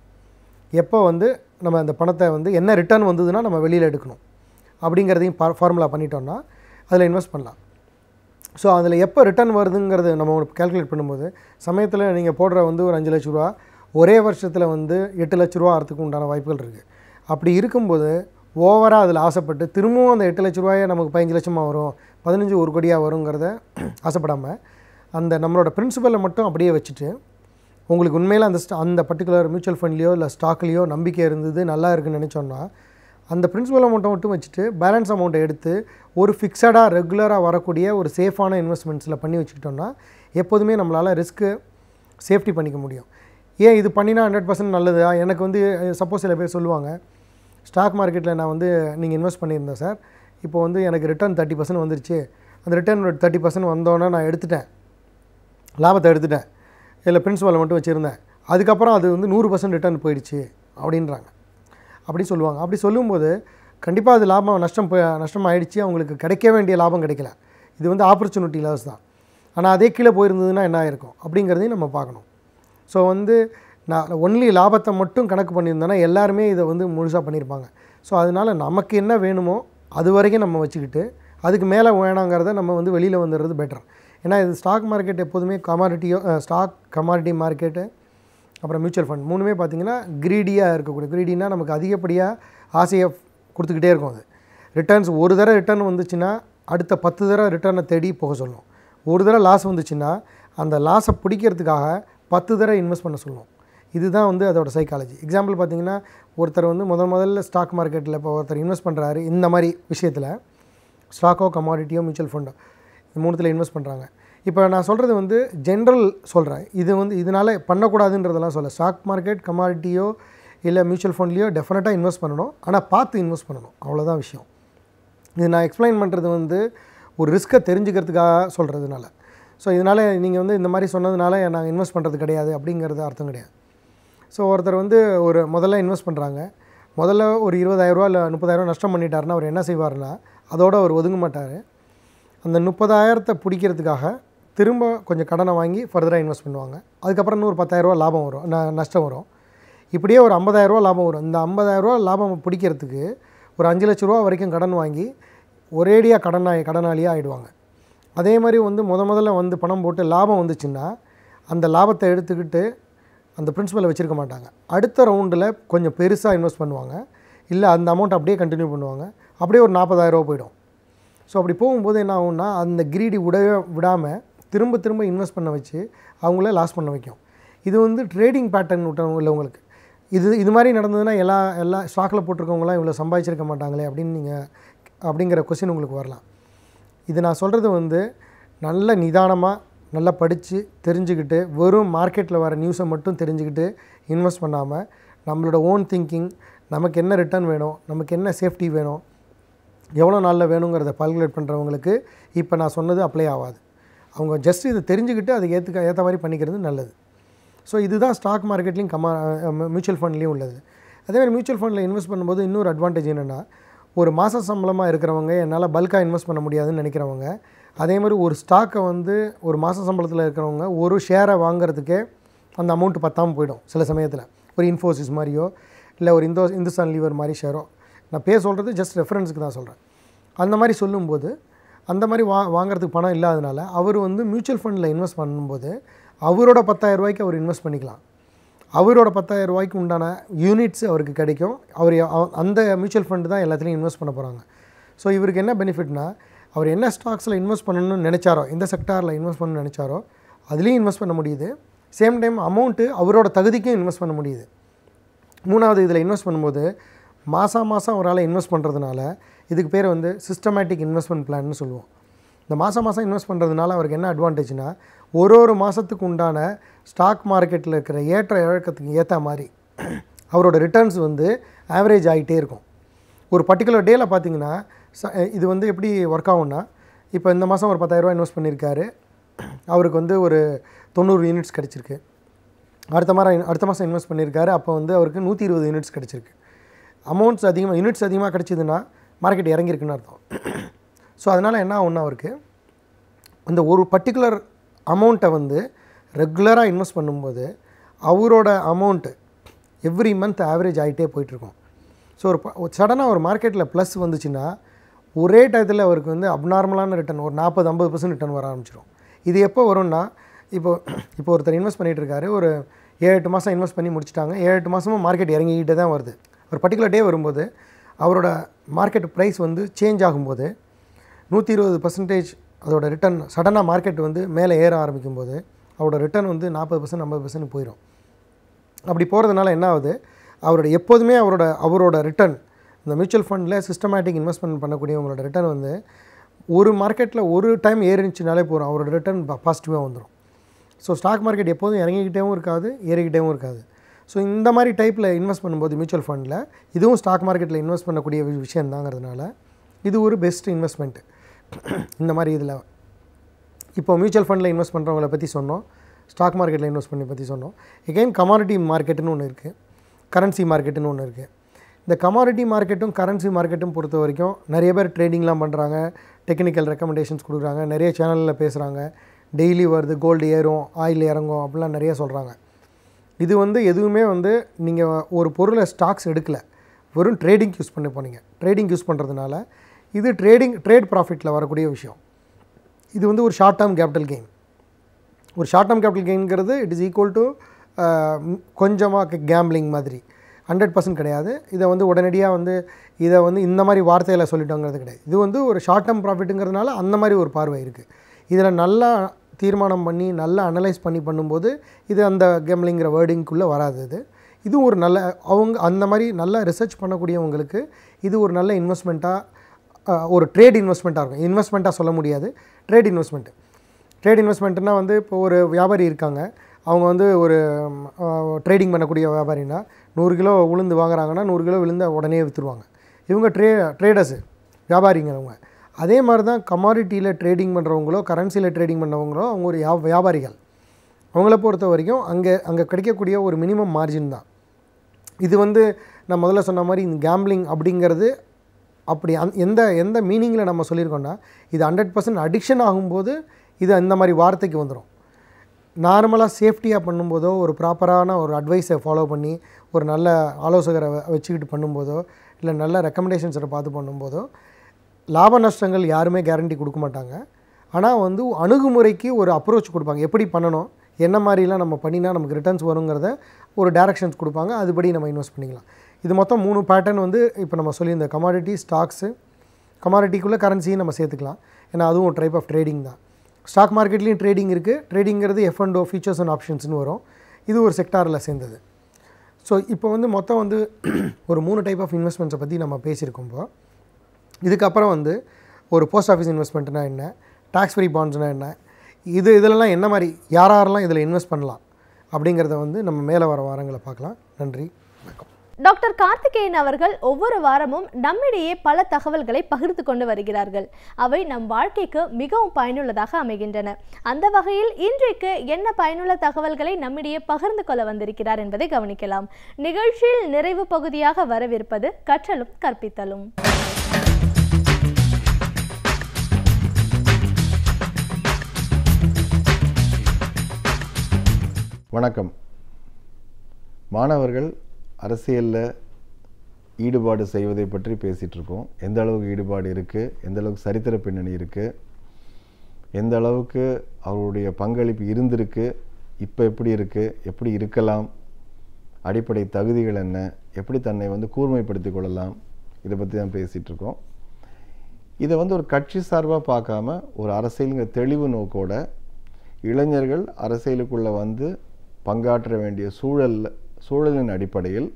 எப்போ வந்து நம்ம அந்த பணத்தை வந்து என்ன ரிட்டர்ன் வந்ததுன்னா நம்ம வெளியில் எடுக்கணும் அப்படிங்கிறதையும் பா ஃபார்முலா பண்ணிட்டோம்னா அதில் இன்வெஸ்ட் பண்ணலாம் ஸோ அதில் எப்போ ரிட்டர்ன் வருதுங்கிறது நம்ம கேல்குலேட் பண்ணும்போது சமயத்தில் நீங்கள் போடுற வந்து ஒரு அஞ்சு லட்ச ரூபா ஒரே வருஷத்தில் வந்து எட்டு லட்ச ரூபா ஆகிறதுக்கு உண்டான வாய்ப்புகள் இருக்குது அப்படி இருக்கும்போது ஓவராக அதில் ஆசைப்பட்டு திரும்பவும் அந்த எட்டு லட்ச ரூபாயே நமக்கு பதினஞ்சு லட்சமாக வரும் பதினஞ்சு ஒரு கோடியாக வருங்கிறத ஆசைப்படாமல் அந்த நம்மளோட பிரின்சிபலை மட்டும் அப்படியே வச்சுட்டு உங்களுக்கு உண்மையில் அந்த ஸ்டா அந்த பர்டிகுலர் மியூச்சுவல் ஃபண்ட்லேயோ இல்லை ஸ்டாக்லேயோ நம்பிக்கை இருந்தது நல்லா இருக்குன்னு நினச்சோன்னா அந்த பிரின்சிபல் அமௌண்ட்டை மட்டும் வச்சுட்டு பேலன்ஸ் அமௌண்ட்டை எடுத்து ஒரு ஃபிக்ஸடாக ரெகுலராக வரக்கூடிய ஒரு சேஃபான இன்வெஸ்ட்மெண்ட்ஸில் பண்ணி வச்சுக்கிட்டோன்னா எப்போதுமே நம்மளால் ரிஸ்க்கு சேஃப்டி பண்ணிக்க முடியும் ஏன் இது பண்ணினா ஹண்ட்ரட் பர்சன்ட் நல்லதா எனக்கு வந்து சப்போஸ் சில பேர் சொல்லுவாங்க ஸ்டாக் மார்க்கெட்டில் நான் வந்து நீங்கள் இன்வெஸ்ட் பண்ணியிருந்தேன் சார் இப்போ வந்து எனக்கு ரிட்டர்ன் தேர்ட்டி பர்சன்ட் வந்துருச்சு அந்த ரிட்டர்ன் தேர்ட்டி பர்சன்ட் வந்தோன்னே நான் எடுத்துட்டேன் லாபத்தை எடுத்துட்டேன் இல்லை பிரின்ஸிபலை மட்டும் வச்சுருந்தேன் அதுக்கப்புறம் அது வந்து நூறு பர்சன்ட் ரிட்டர்ன் போயிடுச்சு அப்படின்றாங்க அப்படி சொல்லுவாங்க அப்படி சொல்லும்போது கண்டிப்பாக அது லாபம் நஷ்டம் நஷ்டம் ஆகிடுச்சு அவங்களுக்கு கிடைக்க வேண்டிய லாபம் கிடைக்கல இது வந்து ஆப்பர்ச்சுனிட்டி லாஸ் தான் ஆனால் அதே கீழே போயிருந்ததுன்னா என்ன ஆயிருக்கும் அப்படிங்கிறதையும் நம்ம பார்க்கணும் ஸோ வந்து நான் ஒன்லி லாபத்தை மட்டும் கணக்கு பண்ணியிருந்தேன்னா எல்லாருமே இதை வந்து முழுசாக பண்ணியிருப்பாங்க ஸோ அதனால் நமக்கு என்ன வேணுமோ அது வரைக்கும் நம்ம வச்சுக்கிட்டு அதுக்கு மேலே வேணாங்கிறத நம்ம வந்து வெளியில் வந்துடுறது பெட்டர் ஏன்னா இது ஸ்டாக் மார்க்கெட் எப்போதுமே கமாடிட்டியோ ஸ்டாக் கமாடிட்டி மார்க்கெட்டு அப்புறம் மியூச்சுவல் ஃபண்ட் மூணுமே பார்த்திங்கன்னா க்ரீடியாக இருக்கக்கூடிய க்ரீடினா நமக்கு அதிகப்படியாக ஆசையை கொடுத்துக்கிட்டே இருக்கும் அது ரிட்டர்ன்ஸ் ஒரு தடவை ரிட்டர்ன் வந்துச்சுன்னா அடுத்த பத்து தடவை ரிட்டர்னை தேடி போக சொல்லும் ஒரு தடவை லாஸ் வந்துச்சுன்னா அந்த லாஸை பிடிக்கிறதுக்காக பத்து தடவை இன்வெஸ்ட் பண்ண சொல்லும் இதுதான் வந்து அதோட சைக்காலஜி எக்ஸாம்பிள் பார்த்திங்கன்னா ஒருத்தர் வந்து முதல் முதல்ல ஸ்டாக் மார்க்கெட்டில் இப்போ ஒருத்தர் இன்வெஸ்ட் பண்ணுறாரு இந்த மாதிரி விஷயத்தில் ஸ்டாக்கோ கமாடிட்டியோ மியூச்சுவல் ஃபண்டோ மூணுத்தில் இன்வெஸ்ட் பண்ணுறாங்க இப்போ நான் சொல்கிறது வந்து ஜென்ரல் சொல்கிறேன் இது வந்து இதனால் பண்ணக்கூடாதுன்றதெல்லாம் சொல்ல ஸ்டாக் மார்க்கெட் கமாடிட்டியோ இல்லை மியூச்சுவல் ஃபண்ட்லேயோ டெஃபினட்டாக இன்வெஸ்ட் பண்ணணும் ஆனால் பார்த்து இன்வெஸ்ட் பண்ணணும் அவ்வளோதான் விஷயம் இது நான் எக்ஸ்பிளைன் பண்ணுறது வந்து ஒரு ரிஸ்க்கை தெரிஞ்சுக்கிறதுக்காக சொல்கிறதுனால ஸோ இதனால் நீங்கள் வந்து இந்த மாதிரி சொன்னதுனால நாங்கள் இன்வெஸ்ட் பண்ணுறது கிடையாது அப்படிங்கிறது அர்த்தம் கிடையாது ஸோ ஒருத்தர் வந்து ஒரு முதல்ல இன்வெஸ்ட் பண்ணுறாங்க முதல்ல ஒரு இருபதாயிரரூவா இல்லை முப்பதாயிரரூவா நஷ்டம் பண்ணிட்டாருன்னா அவர் என்ன செய்வார்னா அதோடு அவர் ஒதுங்க மாட்டார் அந்த முப்பதாயிரத்தை பிடிக்கிறதுக்காக திரும்ப கொஞ்சம் கடனை வாங்கி ஃபர்தராக இன்வெஸ்ட் பண்ணுவாங்க அதுக்கப்புறம் ஒரு பத்தாயிரரூவா லாபம் வரும் ந நஷ்டம் வரும் இப்படியே ஒரு ஐம்பதாயிரரூவா லாபம் வரும் இந்த ஐம்பதாயிரரூவா லாபம் பிடிக்கிறதுக்கு ஒரு அஞ்சு லட்ச ரூபா வரைக்கும் கடன் வாங்கி ஒரேடியாக கடனாக கடனாளியாக ஆகிடுவாங்க அதே மாதிரி வந்து முத முதல்ல வந்து பணம் போட்டு லாபம் வந்துச்சுன்னா அந்த லாபத்தை எடுத்துக்கிட்டு அந்த பிரின்சிபலை வச்சுருக்க மாட்டாங்க அடுத்த ரவுண்டில் கொஞ்சம் பெருசாக இன்வெஸ்ட் பண்ணுவாங்க இல்லை அந்த அமௌண்ட் அப்படியே கண்டினியூ பண்ணுவாங்க அப்படியே ஒரு நாற்பதாயிரரூபா போயிடும் ஸோ அப்படி போகும்போது என்ன ஆகும்னா அந்த கிரீடி விட விடாமல் திரும்ப திரும்ப இன்வெஸ்ட் பண்ண வச்சு அவங்கள லாஸ் பண்ண வைக்கும் இது வந்து ட்ரேடிங் பேட்டர்ன் விட்டவங்க உள்ளவங்களுக்கு இது இது மாதிரி நடந்ததுன்னா எல்லா எல்லா ஸ்டாக்கில் போட்டிருக்கவங்களாம் இவ்வளோ சம்பாதிச்சிருக்க மாட்டாங்களே அப்படின்னு நீங்கள் அப்படிங்கிற கொஷின் உங்களுக்கு வரலாம் இது நான் சொல்கிறது வந்து நல்ல நிதானமாக நல்லா படித்து தெரிஞ்சுக்கிட்டு வெறும் மார்க்கெட்டில் வர நியூஸை மட்டும் தெரிஞ்சுக்கிட்டு இன்வெஸ்ட் பண்ணாமல் நம்மளோட ஓன் திங்கிங் நமக்கு என்ன ரிட்டர்ன் வேணும் நமக்கு என்ன சேஃப்டி வேணும் எவ்வளோ நாளில் வேணுங்கிறத பால்குலேட் பண்ணுறவங்களுக்கு இப்போ நான் சொன்னது அப்ளை ஆகாது அவங்க ஜஸ்ட் இதை தெரிஞ்சுக்கிட்டு அதை ஏற்றுக்க ஏற்ற மாதிரி பண்ணிக்கிறது நல்லது ஸோ இதுதான் ஸ்டாக் மார்க்கெட்லேயும் கமா மியூச்சுவல் ஃபண்ட்லேயும் உள்ளது அதேமாதிரி மியூச்சுவல் ஃபண்டில் இன்வெஸ்ட் பண்ணும்போது இன்னொரு அட்வான்டேஜ் என்னென்னா ஒரு மாத சம்பளமாக இருக்கிறவங்க என்னால் பல்காக இன்வெஸ்ட் பண்ண முடியாதுன்னு நினைக்கிறவங்க அதே மாதிரி ஒரு ஸ்டாக்கை வந்து ஒரு மாத சம்பளத்தில் இருக்கிறவங்க ஒரு ஷேரை வாங்குறதுக்கே அந்த அமௌண்ட்டு பத்தாமல் போயிடும் சில சமயத்தில் ஒரு இன்ஃபோசிஸ் மாதிரியோ இல்லை ஒரு இந்தோ இந்துஸ்தான் லீவர் மாதிரி ஷேரோ நான் பேர் சொல்கிறது ஜஸ்ட் ரெஃபரன்ஸுக்கு தான் சொல்கிறேன் அந்த மாதிரி சொல்லும்போது அந்த மாதிரி வா வாங்குறதுக்கு பணம் இல்லாதனால அவர் வந்து மியூச்சுவல் ஃபண்டில் இன்வெஸ்ட் பண்ணும்போது அவரோட பத்தாயிரம் ரூபாய்க்கு அவர் இன்வெஸ்ட் பண்ணிக்கலாம் அவரோட பத்தாயிரம் ரூபாய்க்கு உண்டான யூனிட்ஸ் அவருக்கு கிடைக்கும் அவர் அந்த மியூச்சுவல் ஃபண்டு தான் எல்லாத்துலேயும் இன்வெஸ்ட் பண்ண போகிறாங்க ஸோ இவருக்கு என்ன பெனிஃபிட்னா அவர் என்ன ஸ்டாக்ஸில் இன்வெஸ்ட் பண்ணணும்னு நினச்சாரோ எந்த செக்டாரில் இன்வெஸ்ட் பண்ணணும்னு நினச்சாரோ அதுலேயும் இன்வெஸ்ட் பண்ண முடியுது சேம் டைம் அமௌண்ட்டு அவரோட தகுதிக்கும் இன்வெஸ்ட் பண்ண முடியுது மூணாவது இதில் இன்வெஸ்ட் பண்ணும்போது மாதம் மாதம் ஒரு ஆளை இன்வெஸ்ட் பண்ணுறதுனால இதுக்கு பேர் வந்து சிஸ்டமேட்டிக் இன்வெஸ்ட்மெண்ட் பிளான்னு சொல்லுவோம் இந்த மாதம் மாதம் இன்வெஸ்ட் பண்ணுறதுனால அவருக்கு என்ன அட்வான்டேஜ்னால் ஒரு ஒரு மாதத்துக்கு உண்டான ஸ்டாக் மார்க்கெட்டில் இருக்கிற ஏற்ற இழக்கத்துக்கு ஏற்ற மாதிரி அவரோட ரிட்டர்ன்ஸ் வந்து ஆவரேஜ் ஆகிட்டே இருக்கும் ஒரு பர்டிகுலர் டேயில் பார்த்தீங்கன்னா இது வந்து எப்படி ஒர்க் ஆகும்னா இப்போ இந்த மாதம் ஒரு பத்தாயிரரூவா இன்வெஸ்ட் பண்ணியிருக்காரு அவருக்கு வந்து ஒரு தொண்ணூறு யூனிட்ஸ் கிடச்சிருக்கு அடுத்த மாதம் அடுத்த மாதம் இன்வெஸ்ட் பண்ணியிருக்காரு அப்போ வந்து அவருக்கு நூற்றி இருபது யூனிட்ஸ் கிடச்சிருக்கு அமௌண்ட்ஸ் அதிகமாக யூனிட்ஸ் அதிகமாக கிடச்சிதுன்னா மார்க்கெட் இறங்கியிருக்குன்னு அர்த்தம் ஸோ அதனால் என்ன ஆகும்னா அவருக்கு அந்த ஒரு பர்டிகுலர் அமௌண்ட்டை வந்து ரெகுலராக இன்வெஸ்ட் பண்ணும்போது அவரோட அமௌண்ட்டு எவ்ரி மந்த் ஆவரேஜ் ஆகிட்டே போயிட்டுருக்கும் ஸோ ஒரு சடனாக ஒரு மார்க்கெட்டில் ப்ளஸ் வந்துச்சுன்னா ஒரே டயத்தில் அவருக்கு வந்து அப்நார்மலான ரிட்டன் ஒரு நாற்பது ஐம்பது பர்சன்ட் ரிட்டன் வர ஆரம்பிச்சிடும் இது எப்போ வரும்னா இப்போ இப்போ ஒருத்தர் இன்வெஸ்ட் பண்ணிகிட்டு இருக்காரு ஒரு ஏழு எட்டு மாதம் இன்வெஸ்ட் பண்ணி முடிச்சிட்டாங்க ஏழு எட்டு மாதமும் மார்க்கெட் இறங்கிக்கிட்டே தான் வருது ஒரு பர்டிகுலர் டே வரும்போது அவரோட மார்க்கெட் ப்ரைஸ் வந்து சேஞ்ச் ஆகும்போது நூற்றி இருபது பர்சன்டேஜ் அதோடய ரிட்டர்ன் சடனாக மார்க்கெட் வந்து மேலே ஏற ஆரம்பிக்கும் போது அவரோட ரிட்டர்ன் வந்து நாற்பது பர்சன்ட் ஐம்பது பர்சன்ட் போயிடும் அப்படி போகிறதுனால என்ன ஆகுது அவரோட எப்போதுமே அவரோட அவரோட ரிட்டர்ன் இந்த மியூச்சுவல் ஃபண்டில் சிஸ்டமேட்டிக் இன்வெஸ்ட்மெண்ட் பண்ணக்கூடியவங்களோட ரிட்டர்ன் வந்து ஒரு மார்க்கெட்டில் ஒரு டைம் ஏறிச்சுனாலே போகிறோம் அவரோட ரிட்டர்ன் பாசிட்டிவாக வந்துடும் ஸோ ஸ்டாக் மார்க்கெட் எப்போதும் இறங்கிக்கிட்டேவும் இருக்காது ஏறிக்கிட்டேவும் இருக்காது ஸோ இந்த மாதிரி டைப்பில் இன்வெஸ்ட் பண்ணும்போது மியூச்சுவல் ஃபண்டில் இதுவும் ஸ்டாக் மார்க்கெட்டில் இன்வெஸ்ட் பண்ணக்கூடிய விஷயம் தாங்கிறதுனால இது ஒரு பெஸ்ட் இன்வெஸ்ட்மெண்ட்டு இந்த மாதிரி இதில் இப்போ மியூச்சுவல் ஃபண்டில் இன்வெஸ்ட் பண்ணுறவங்கள பற்றி சொன்னோம் ஸ்டாக் மார்க்கெட்டில் இன்வெஸ்ட் பண்ணி பற்றி சொன்னோம் எகெயின் கமாடிட்டி மார்க்கெட்டுன்னு ஒன்று இருக்குது கரன்சி மார்க்கெட்டுன்னு ஒன்று இருக்குது இந்த கமாடிட்டி மார்க்கெட்டும் கரன்சி மார்க்கெட்டும் பொறுத்த வரைக்கும் நிறைய பேர் ட்ரேடிங்லாம் பண்ணுறாங்க டெக்னிக்கல் ரெக்கமெண்டேஷன்ஸ் கொடுக்குறாங்க நிறைய சேனலில் பேசுகிறாங்க டெய்லி வருது கோல்டு ஏறும் ஆயில் இறங்கும் அப்படிலாம் நிறைய சொல்கிறாங்க இது வந்து எதுவுமே வந்து நீங்கள் ஒரு பொருளை ஸ்டாக்ஸ் எடுக்கலை வெறும் ட்ரேடிங் யூஸ் பண்ணி போனீங்க ட்ரேடிங் யூஸ் பண்ணுறதுனால இது ட்ரேடிங் ட்ரேட் ப்ராஃபிட்டில் வரக்கூடிய விஷயம் இது வந்து ஒரு ஷார்ட் டேர்ம் கேபிட்டல் கெயின் ஒரு ஷார்ட் டேர்ம் கேபிட்டல் கெயின்ங்கிறது இட் இஸ் ஈக்குவல் டு கொஞ்சமாக கேம்பிளிங் மாதிரி ஹண்ட்ரட் பர்சன்ட் கிடையாது இதை வந்து உடனடியாக வந்து இதை வந்து இந்த மாதிரி வார்த்தையில் சொல்லிட்டோங்கிறது கிடையாது இது வந்து ஒரு ஷார்ட் டேர்ம் ப்ராஃபிட்டுங்கிறதுனால அந்த மாதிரி ஒரு பார்வை இருக்குது இதில் நல்லா தீர்மானம் பண்ணி நல்லா அனலைஸ் பண்ணி பண்ணும்போது இது அந்த கேம்லிங்கிற வேர்டிங்குள்ளே வராது இது இது ஒரு நல்ல அவங்க அந்த மாதிரி நல்லா ரிசர்ச் பண்ணக்கூடியவங்களுக்கு இது ஒரு நல்ல இன்வெஸ்ட்மெண்ட்டாக ஒரு ட்ரேட் இன்வெஸ்ட்மெண்ட்டாக இருக்கும் இன்வெஸ்ட்மெண்ட்டாக சொல்ல முடியாது ட்ரேட் இன்வெஸ்ட்மெண்ட்டு ட்ரேட் இன்வெஸ்ட்மெண்ட்னா வந்து இப்போ ஒரு வியாபாரி இருக்காங்க அவங்க வந்து ஒரு ட்ரேடிங் பண்ணக்கூடிய வியாபாரினா நூறு கிலோ உளுந்து வாங்குறாங்கன்னா நூறு கிலோ விழுந்து உடனே விற்றுருவாங்க இவங்க ட்ரே ட்ரேடர்ஸு வியாபாரிங்க அவங்க அதே மாதிரி தான் கமாடிட்டியில் ட்ரேடிங் பண்ணுறவங்களோ கரன்சியில் ட்ரேடிங் பண்ணுறவங்களோ அவங்க ஒரு வியாபாரிகள் அவங்கள பொறுத்த வரைக்கும் அங்கே அங்கே கிடைக்கக்கூடிய ஒரு மினிமம் மார்ஜின் தான் இது வந்து நான் முதல்ல சொன்ன மாதிரி இந்த கேம்பிளிங் அப்படிங்கிறது அப்படி அந் எந்த எந்த மீனிங்கில் நம்ம சொல்லியிருக்கோன்னா இது ஹண்ட்ரட் பர்சன்ட் அடிக்ஷன் ஆகும்போது இது அந்த மாதிரி வார்த்தைக்கு வந்துடும் நார்மலாக சேஃப்டியாக பண்ணும்போதோ ஒரு ப்ராப்பரான ஒரு அட்வைஸை ஃபாலோ பண்ணி ஒரு நல்ல ஆலோசகரை வச்சுக்கிட்டு பண்ணும்போதோ இல்லை நல்ல ரெக்கமெண்டேஷன்ஸை பார்த்து பண்ணும்போதோ லாப நஷ்டங்கள் யாருமே கேரண்டி கொடுக்க மாட்டாங்க ஆனால் வந்து அணுகுமுறைக்கு ஒரு அப்ரோச் கொடுப்பாங்க எப்படி பண்ணணும் என்ன மாதிரிலாம் நம்ம பண்ணினா நமக்கு ரிட்டர்ன்ஸ் வருங்கிறத ஒரு டேரக்ஷன்ஸ் கொடுப்பாங்க அதுபடி நம்ம இன்வெஸ்ட் பண்ணிக்கலாம் இது மொத்தம் மூணு பேட்டர்ன் வந்து இப்போ நம்ம சொல்லியிருந்த கமாடிட்டி ஸ்டாக்ஸு கமாடிட்டிக்குள்ளே கரன்சியும் நம்ம சேர்த்துக்கலாம் ஏன்னா அதுவும் டைப் ஆஃப் ட்ரேடிங் தான் ஸ்டாக் மார்க்கெட்லேயும் ட்ரேடிங் இருக்குது ட்ரேடிங்கிறது F and O futures and ஆப்ஷன்ஸ்னு வரும் இது ஒரு செக்டாரில் சேர்ந்தது ஸோ இப்போ வந்து மொத்தம் வந்து ஒரு மூணு டைப் ஆஃப் இன்வெஸ்ட்மெண்ட்ஸை பற்றி நம்ம பேசியிருக்கோம் இப்போ இதுக்கப்புறம் வந்து ஒரு போஸ்ட் ஆஃபீஸ் இன்வெஸ்ட்மெண்ட்னா என்ன டேக்ஸ் ஃப்ரீ பாண்ட்ஸ்னால் என்ன இது இதிலலாம் என்ன மாதிரி யார் யாரெல்லாம் இதில் இன்வெஸ்ட் பண்ணலாம் அப்படிங்கிறத வந்து நம்ம மேலே வர வாரங்களை பார்க்கலாம் நன்றி வணக்கம் டாக்டர் கார்த்திகேயன் அவர்கள் ஒவ்வொரு வாரமும் நம்மிடையே பல தகவல்களை பகிர்ந்து கொண்டு வருகிறார்கள் அவை நம் வாழ்க்கைக்கு மிகவும் பயனுள்ளதாக அமைகின்றன அந்த வகையில் இன்றைக்கு என்ன பயனுள்ள தகவல்களை நம்மிடையே பகிர்ந்து கொள்ள வந்திருக்கிறார் என்பதை கவனிக்கலாம் நிகழ்ச்சியில் நிறைவு பகுதியாக வரவிருப்பது கற்றலும் கற்பித்தலும் வணக்கம் மாணவர்கள் அரசியலில் ஈடுபாடு செய்வதை பற்றி பேசிகிட்ருக்கோம் எந்த அளவுக்கு ஈடுபாடு இருக்குது எந்த அளவுக்கு சரித்திர பின்னணி இருக்குது எந்த அளவுக்கு அவருடைய பங்களிப்பு இருந்திருக்கு இப்போ எப்படி இருக்குது எப்படி இருக்கலாம் அடிப்படை தகுதிகள் என்ன எப்படி தன்னை வந்து கூர்மைப்படுத்தி கொள்ளலாம் இதை பற்றி தான் பேசிகிட்ருக்கோம் இதை வந்து ஒரு கட்சி சார்பாக பார்க்காம ஒரு அரசியலுங்கிற தெளிவு நோக்கோட இளைஞர்கள் அரசியலுக்குள்ளே வந்து பங்காற்ற வேண்டிய சூழல் சூழலின் அடிப்படையில்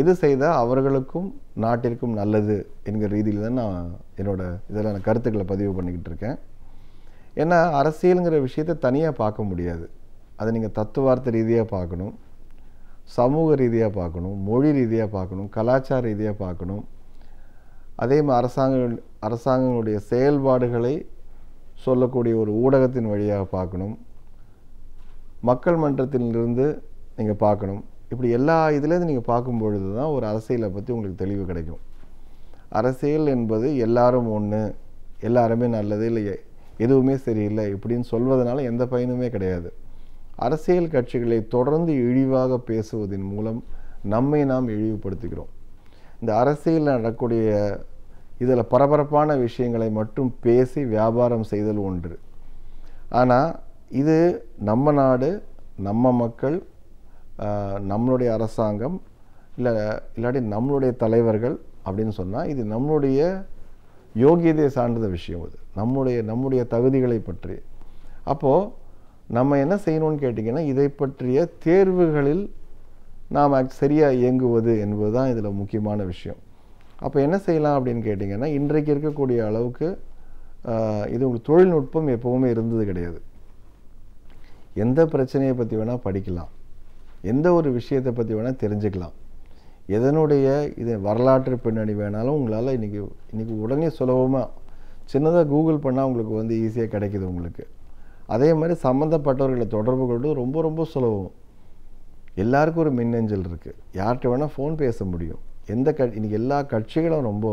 எது செய்தால் அவர்களுக்கும் நாட்டிற்கும் நல்லது என்கிற ரீதியில் தான் நான் என்னோடய இதெல்லாம் கருத்துக்களை பதிவு பண்ணிக்கிட்டு இருக்கேன் ஏன்னா அரசியலுங்கிற விஷயத்த தனியாக பார்க்க முடியாது அதை நீங்கள் தத்துவார்த்த ரீதியாக பார்க்கணும் சமூக ரீதியாக பார்க்கணும் மொழி ரீதியாக பார்க்கணும் கலாச்சார ரீதியாக பார்க்கணும் அதே மாதிரி அரசாங்க அரசாங்கங்களுடைய செயல்பாடுகளை சொல்லக்கூடிய ஒரு ஊடகத்தின் வழியாக பார்க்கணும் மக்கள் மன்றத்திலிருந்து நீங்கள் பார்க்கணும் இப்படி எல்லா இதுலேருந்து நீங்கள் பார்க்கும் பொழுது தான் ஒரு அரசியலை பற்றி உங்களுக்கு தெளிவு கிடைக்கும் அரசியல் என்பது எல்லாரும் ஒன்று எல்லாருமே நல்லது இல்லை எதுவுமே சரியில்லை இப்படின்னு சொல்வதனால எந்த பயனுமே கிடையாது அரசியல் கட்சிகளை தொடர்ந்து இழிவாக பேசுவதன் மூலம் நம்மை நாம் இழிவுபடுத்துகிறோம் இந்த அரசியலில் நடக்கக்கூடிய இதில் பரபரப்பான விஷயங்களை மட்டும் பேசி வியாபாரம் செய்தல் ஒன்று ஆனால் இது நம்ம நாடு நம்ம மக்கள் நம்மளுடைய அரசாங்கம் இல்லை இல்லாட்டி நம்மளுடைய தலைவர்கள் அப்படின்னு சொன்னால் இது நம்மளுடைய யோகியதையை சார்ந்த விஷயம் அது நம்முடைய நம்முடைய தகுதிகளை பற்றி அப்போது நம்ம என்ன செய்யணும்னு கேட்டிங்கன்னா இதை பற்றிய தேர்வுகளில் நாம் சரியாக இயங்குவது என்பது தான் இதில் முக்கியமான விஷயம் அப்போ என்ன செய்யலாம் அப்படின்னு கேட்டிங்கன்னா இன்றைக்கு இருக்கக்கூடிய அளவுக்கு இது உங்களுக்கு தொழில்நுட்பம் எப்போவுமே இருந்தது கிடையாது எந்த பிரச்சனையை பற்றி வேணால் படிக்கலாம் எந்த ஒரு விஷயத்தை பற்றி வேணால் தெரிஞ்சுக்கலாம் எதனுடைய இது வரலாற்று பின்னணி வேணாலும் உங்களால் இன்றைக்கி இன்றைக்கி உடனே சுலபமாக சின்னதாக கூகுள் பண்ணால் உங்களுக்கு வந்து ஈஸியாக கிடைக்கிது உங்களுக்கு அதே மாதிரி சம்மந்தப்பட்டவர்களை தொடர்பு கொண்டு ரொம்ப ரொம்ப சுலபம் எல்லாருக்கும் ஒரு மின்னஞ்சல் இருக்குது யார்கிட்ட வேணால் ஃபோன் பேச முடியும் எந்த க இன்றைக்கி எல்லா கட்சிகளும் ரொம்ப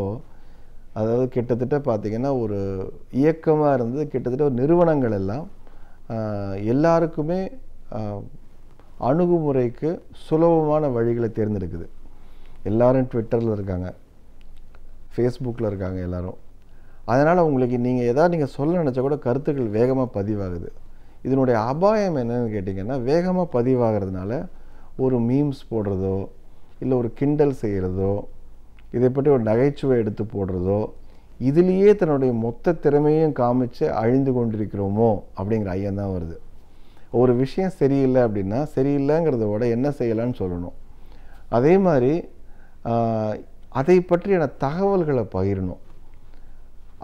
அதாவது கிட்டத்தட்ட பார்த்திங்கன்னா ஒரு இயக்கமாக இருந்தது கிட்டத்தட்ட ஒரு நிறுவனங்கள் எல்லாம் எல்லாருக்குமே அணுகுமுறைக்கு சுலபமான வழிகளை தேர்ந்தெடுக்குது எல்லோரும் ட்விட்டரில் இருக்காங்க ஃபேஸ்புக்கில் இருக்காங்க எல்லோரும் அதனால் உங்களுக்கு நீங்கள் எதாவது நீங்கள் சொல்ல நினச்சா கூட கருத்துக்கள் வேகமாக பதிவாகுது இதனுடைய அபாயம் என்னன்னு கேட்டிங்கன்னா வேகமாக பதிவாகிறதுனால ஒரு மீம்ஸ் போடுறதோ இல்லை ஒரு கிண்டல் செய்கிறதோ இதை பற்றி ஒரு நகைச்சுவை எடுத்து போடுறதோ இதுலேயே தன்னுடைய மொத்த திறமையும் காமிச்சு அழிந்து கொண்டிருக்கிறோமோ அப்படிங்கிற ஐயம் தான் வருது ஒரு விஷயம் சரியில்லை அப்படின்னா சரியில்லைங்கிறத விட என்ன செய்யலான்னு சொல்லணும் அதே மாதிரி அதை பற்றியான தகவல்களை பகிரணும்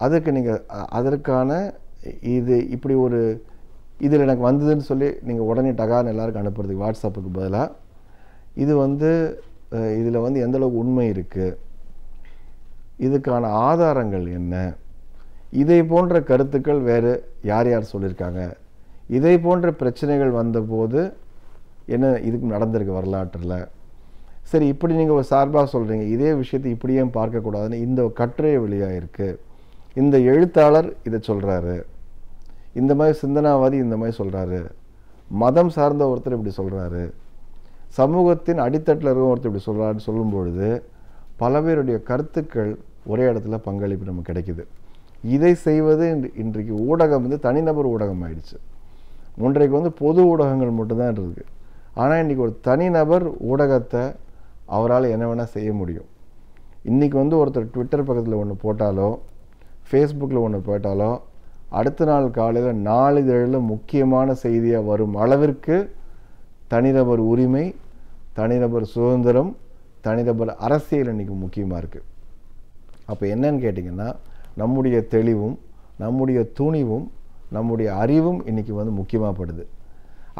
அதுக்கு நீங்கள் அதற்கான இது இப்படி ஒரு இதில் எனக்கு வந்ததுன்னு சொல்லி நீங்கள் உடனே டகான்னு எல்லாருக்கும் அனுப்புறதுக்கு வாட்ஸ்அப்புக்கு பதிலாக இது வந்து இதில் வந்து எந்தளவுக்கு உண்மை இருக்குது இதுக்கான ஆதாரங்கள் என்ன இதை போன்ற கருத்துக்கள் வேறு யார் யார் சொல்லியிருக்காங்க இதை போன்ற பிரச்சனைகள் வந்தபோது என்ன இதுக்கு நடந்திருக்கு வரலாற்றில் சரி இப்படி நீங்கள் ஒரு சார்பாக சொல்கிறீங்க இதே விஷயத்தை இப்படியே பார்க்கக்கூடாதுன்னு இந்த கட்டுரை வழியாக இருக்குது இந்த எழுத்தாளர் இதை சொல்கிறாரு இந்த மாதிரி சிந்தனாவாதி இந்த மாதிரி சொல்கிறாரு மதம் சார்ந்த ஒருத்தர் இப்படி சொல்கிறாரு சமூகத்தின் அடித்தட்டில் இருக்கிற ஒருத்தர் இப்படி சொல்கிறாருன்னு சொல்லும் பொழுது பல பேருடைய கருத்துக்கள் ஒரே இடத்துல பங்களிப்பு நமக்கு கிடைக்குது இதை செய்வது இன்றைக்கு ஊடகம் வந்து தனிநபர் ஊடகம் ஆயிடுச்சு ஒன்றைக்கு வந்து பொது ஊடகங்கள் மட்டும்தான் இருக்குது ஆனால் இன்றைக்கி ஒரு தனிநபர் ஊடகத்தை அவரால் என்ன வேணால் செய்ய முடியும் இன்றைக்கி வந்து ஒருத்தர் ட்விட்டர் பக்கத்தில் ஒன்று போட்டாலோ ஃபேஸ்புக்கில் ஒன்று போட்டாலோ அடுத்த நாள் காலையில் நாளிதழில் முக்கியமான செய்தியாக வரும் அளவிற்கு தனிநபர் உரிமை தனிநபர் சுதந்திரம் தனிநபர் அரசியல் இன்றைக்கி முக்கியமாக இருக்குது அப்போ என்னன்னு கேட்டிங்கன்னா நம்முடைய தெளிவும் நம்முடைய துணிவும் நம்முடைய அறிவும் இன்றைக்கி வந்து முக்கியமாகப்படுது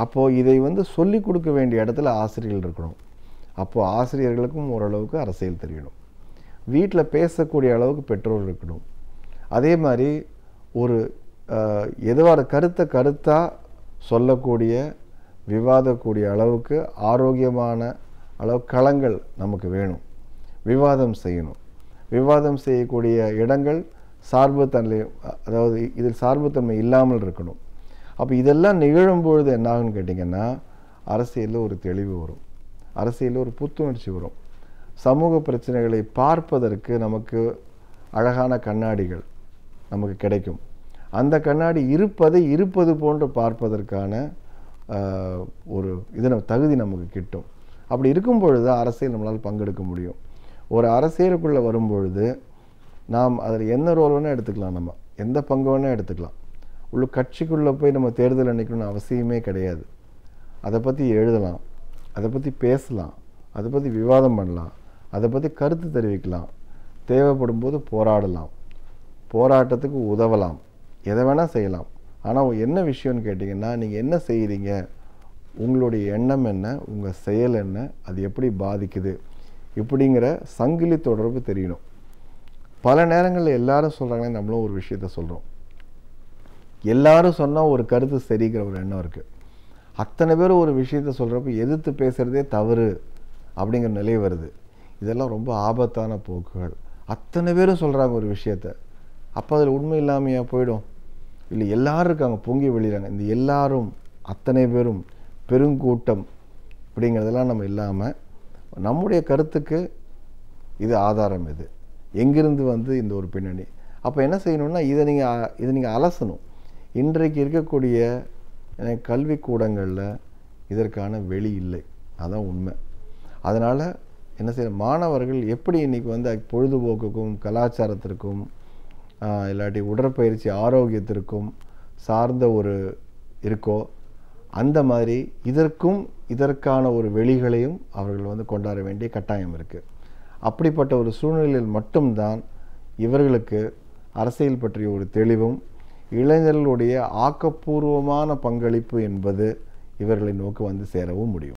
அப்போது இதை வந்து சொல்லி கொடுக்க வேண்டிய இடத்துல ஆசிரியர்கள் இருக்கணும் அப்போது ஆசிரியர்களுக்கும் ஓரளவுக்கு அரசியல் தெரியணும் வீட்டில் பேசக்கூடிய அளவுக்கு பெற்றோர் இருக்கணும் அதே மாதிரி ஒரு எதுவாக கருத்தை கருத்தாக சொல்லக்கூடிய விவாதக்கூடிய அளவுக்கு ஆரோக்கியமான அளவு களங்கள் நமக்கு வேணும் விவாதம் செய்யணும் விவாதம் செய்யக்கூடிய இடங்கள் தன்மை அதாவது இதில் சார்புத்தன்மை இல்லாமல் இருக்கணும் அப்போ இதெல்லாம் நிகழும்பொழுது என்னாகும்னு கேட்டிங்கன்னா அரசியலில் ஒரு தெளிவு வரும் அரசியலில் ஒரு புத்துணர்ச்சி வரும் சமூக பிரச்சனைகளை பார்ப்பதற்கு நமக்கு அழகான கண்ணாடிகள் நமக்கு கிடைக்கும் அந்த கண்ணாடி இருப்பதை இருப்பது போன்று பார்ப்பதற்கான ஒரு இது தகுதி நமக்கு கிட்டும் அப்படி இருக்கும் பொழுது அரசியல் நம்மளால் பங்கெடுக்க முடியும் ஒரு அரசியலுக்குள்ளே வரும்பொழுது நாம் அதில் என்ன ரோல் வேணால் எடுத்துக்கலாம் நம்ம எந்த பங்கு வேணால் எடுத்துக்கலாம் உள்ள கட்சிக்குள்ளே போய் நம்ம தேர்தல் அணிக்கணும்னு அவசியமே கிடையாது அதை பற்றி எழுதலாம் அதை பற்றி பேசலாம் அதை பற்றி விவாதம் பண்ணலாம் அதை பற்றி கருத்து தெரிவிக்கலாம் தேவைப்படும் போது போராடலாம் போராட்டத்துக்கு உதவலாம் எதை வேணால் செய்யலாம் ஆனால் என்ன விஷயம்னு கேட்டிங்கன்னா நீங்கள் என்ன செய்கிறீங்க உங்களுடைய எண்ணம் என்ன உங்கள் செயல் என்ன அது எப்படி பாதிக்குது இப்படிங்கிற சங்கிலி தொடர்பு தெரியணும் பல நேரங்களில் எல்லாரும் சொல்கிறாங்களே நம்மளும் ஒரு விஷயத்த சொல்கிறோம் எல்லாரும் சொன்னால் ஒரு கருத்து சரிங்கிற ஒரு எண்ணம் இருக்குது அத்தனை பேர் ஒரு விஷயத்த சொல்கிறப்ப எதிர்த்து பேசுகிறதே தவறு அப்படிங்கிற நிலை வருது இதெல்லாம் ரொம்ப ஆபத்தான போக்குகள் அத்தனை பேரும் சொல்கிறாங்க ஒரு விஷயத்த அப்போ அதில் உண்மை இல்லாமையாக போயிடும் இல்லை எல்லோரும் இருக்காங்க பொங்கி வெளியிறாங்க இந்த எல்லாரும் அத்தனை பேரும் பெருங்கூட்டம் அப்படிங்கிறதெல்லாம் நம்ம இல்லாமல் நம்முடைய கருத்துக்கு இது ஆதாரம் இது எங்கிருந்து வந்து இந்த ஒரு பின்னணி அப்போ என்ன செய்யணும்னா இதை நீங்கள் இதை நீங்கள் அலசணும் இன்றைக்கு இருக்கக்கூடிய கல்வி கூடங்களில் இதற்கான வெளி இல்லை அதுதான் உண்மை அதனால் என்ன செய்ய மாணவர்கள் எப்படி இன்றைக்கி வந்து பொழுதுபோக்குக்கும் கலாச்சாரத்திற்கும் இல்லாட்டி உடற்பயிற்சி ஆரோக்கியத்திற்கும் சார்ந்த ஒரு இருக்கோ அந்த மாதிரி இதற்கும் இதற்கான ஒரு வெளிகளையும் அவர்கள் வந்து கொண்டாட வேண்டிய கட்டாயம் இருக்குது அப்படிப்பட்ட ஒரு சூழ்நிலையில் மட்டும்தான் இவர்களுக்கு அரசியல் பற்றிய ஒரு தெளிவும் இளைஞர்களுடைய ஆக்கப்பூர்வமான பங்களிப்பு என்பது இவர்களை நோக்கி வந்து சேரவும் முடியும்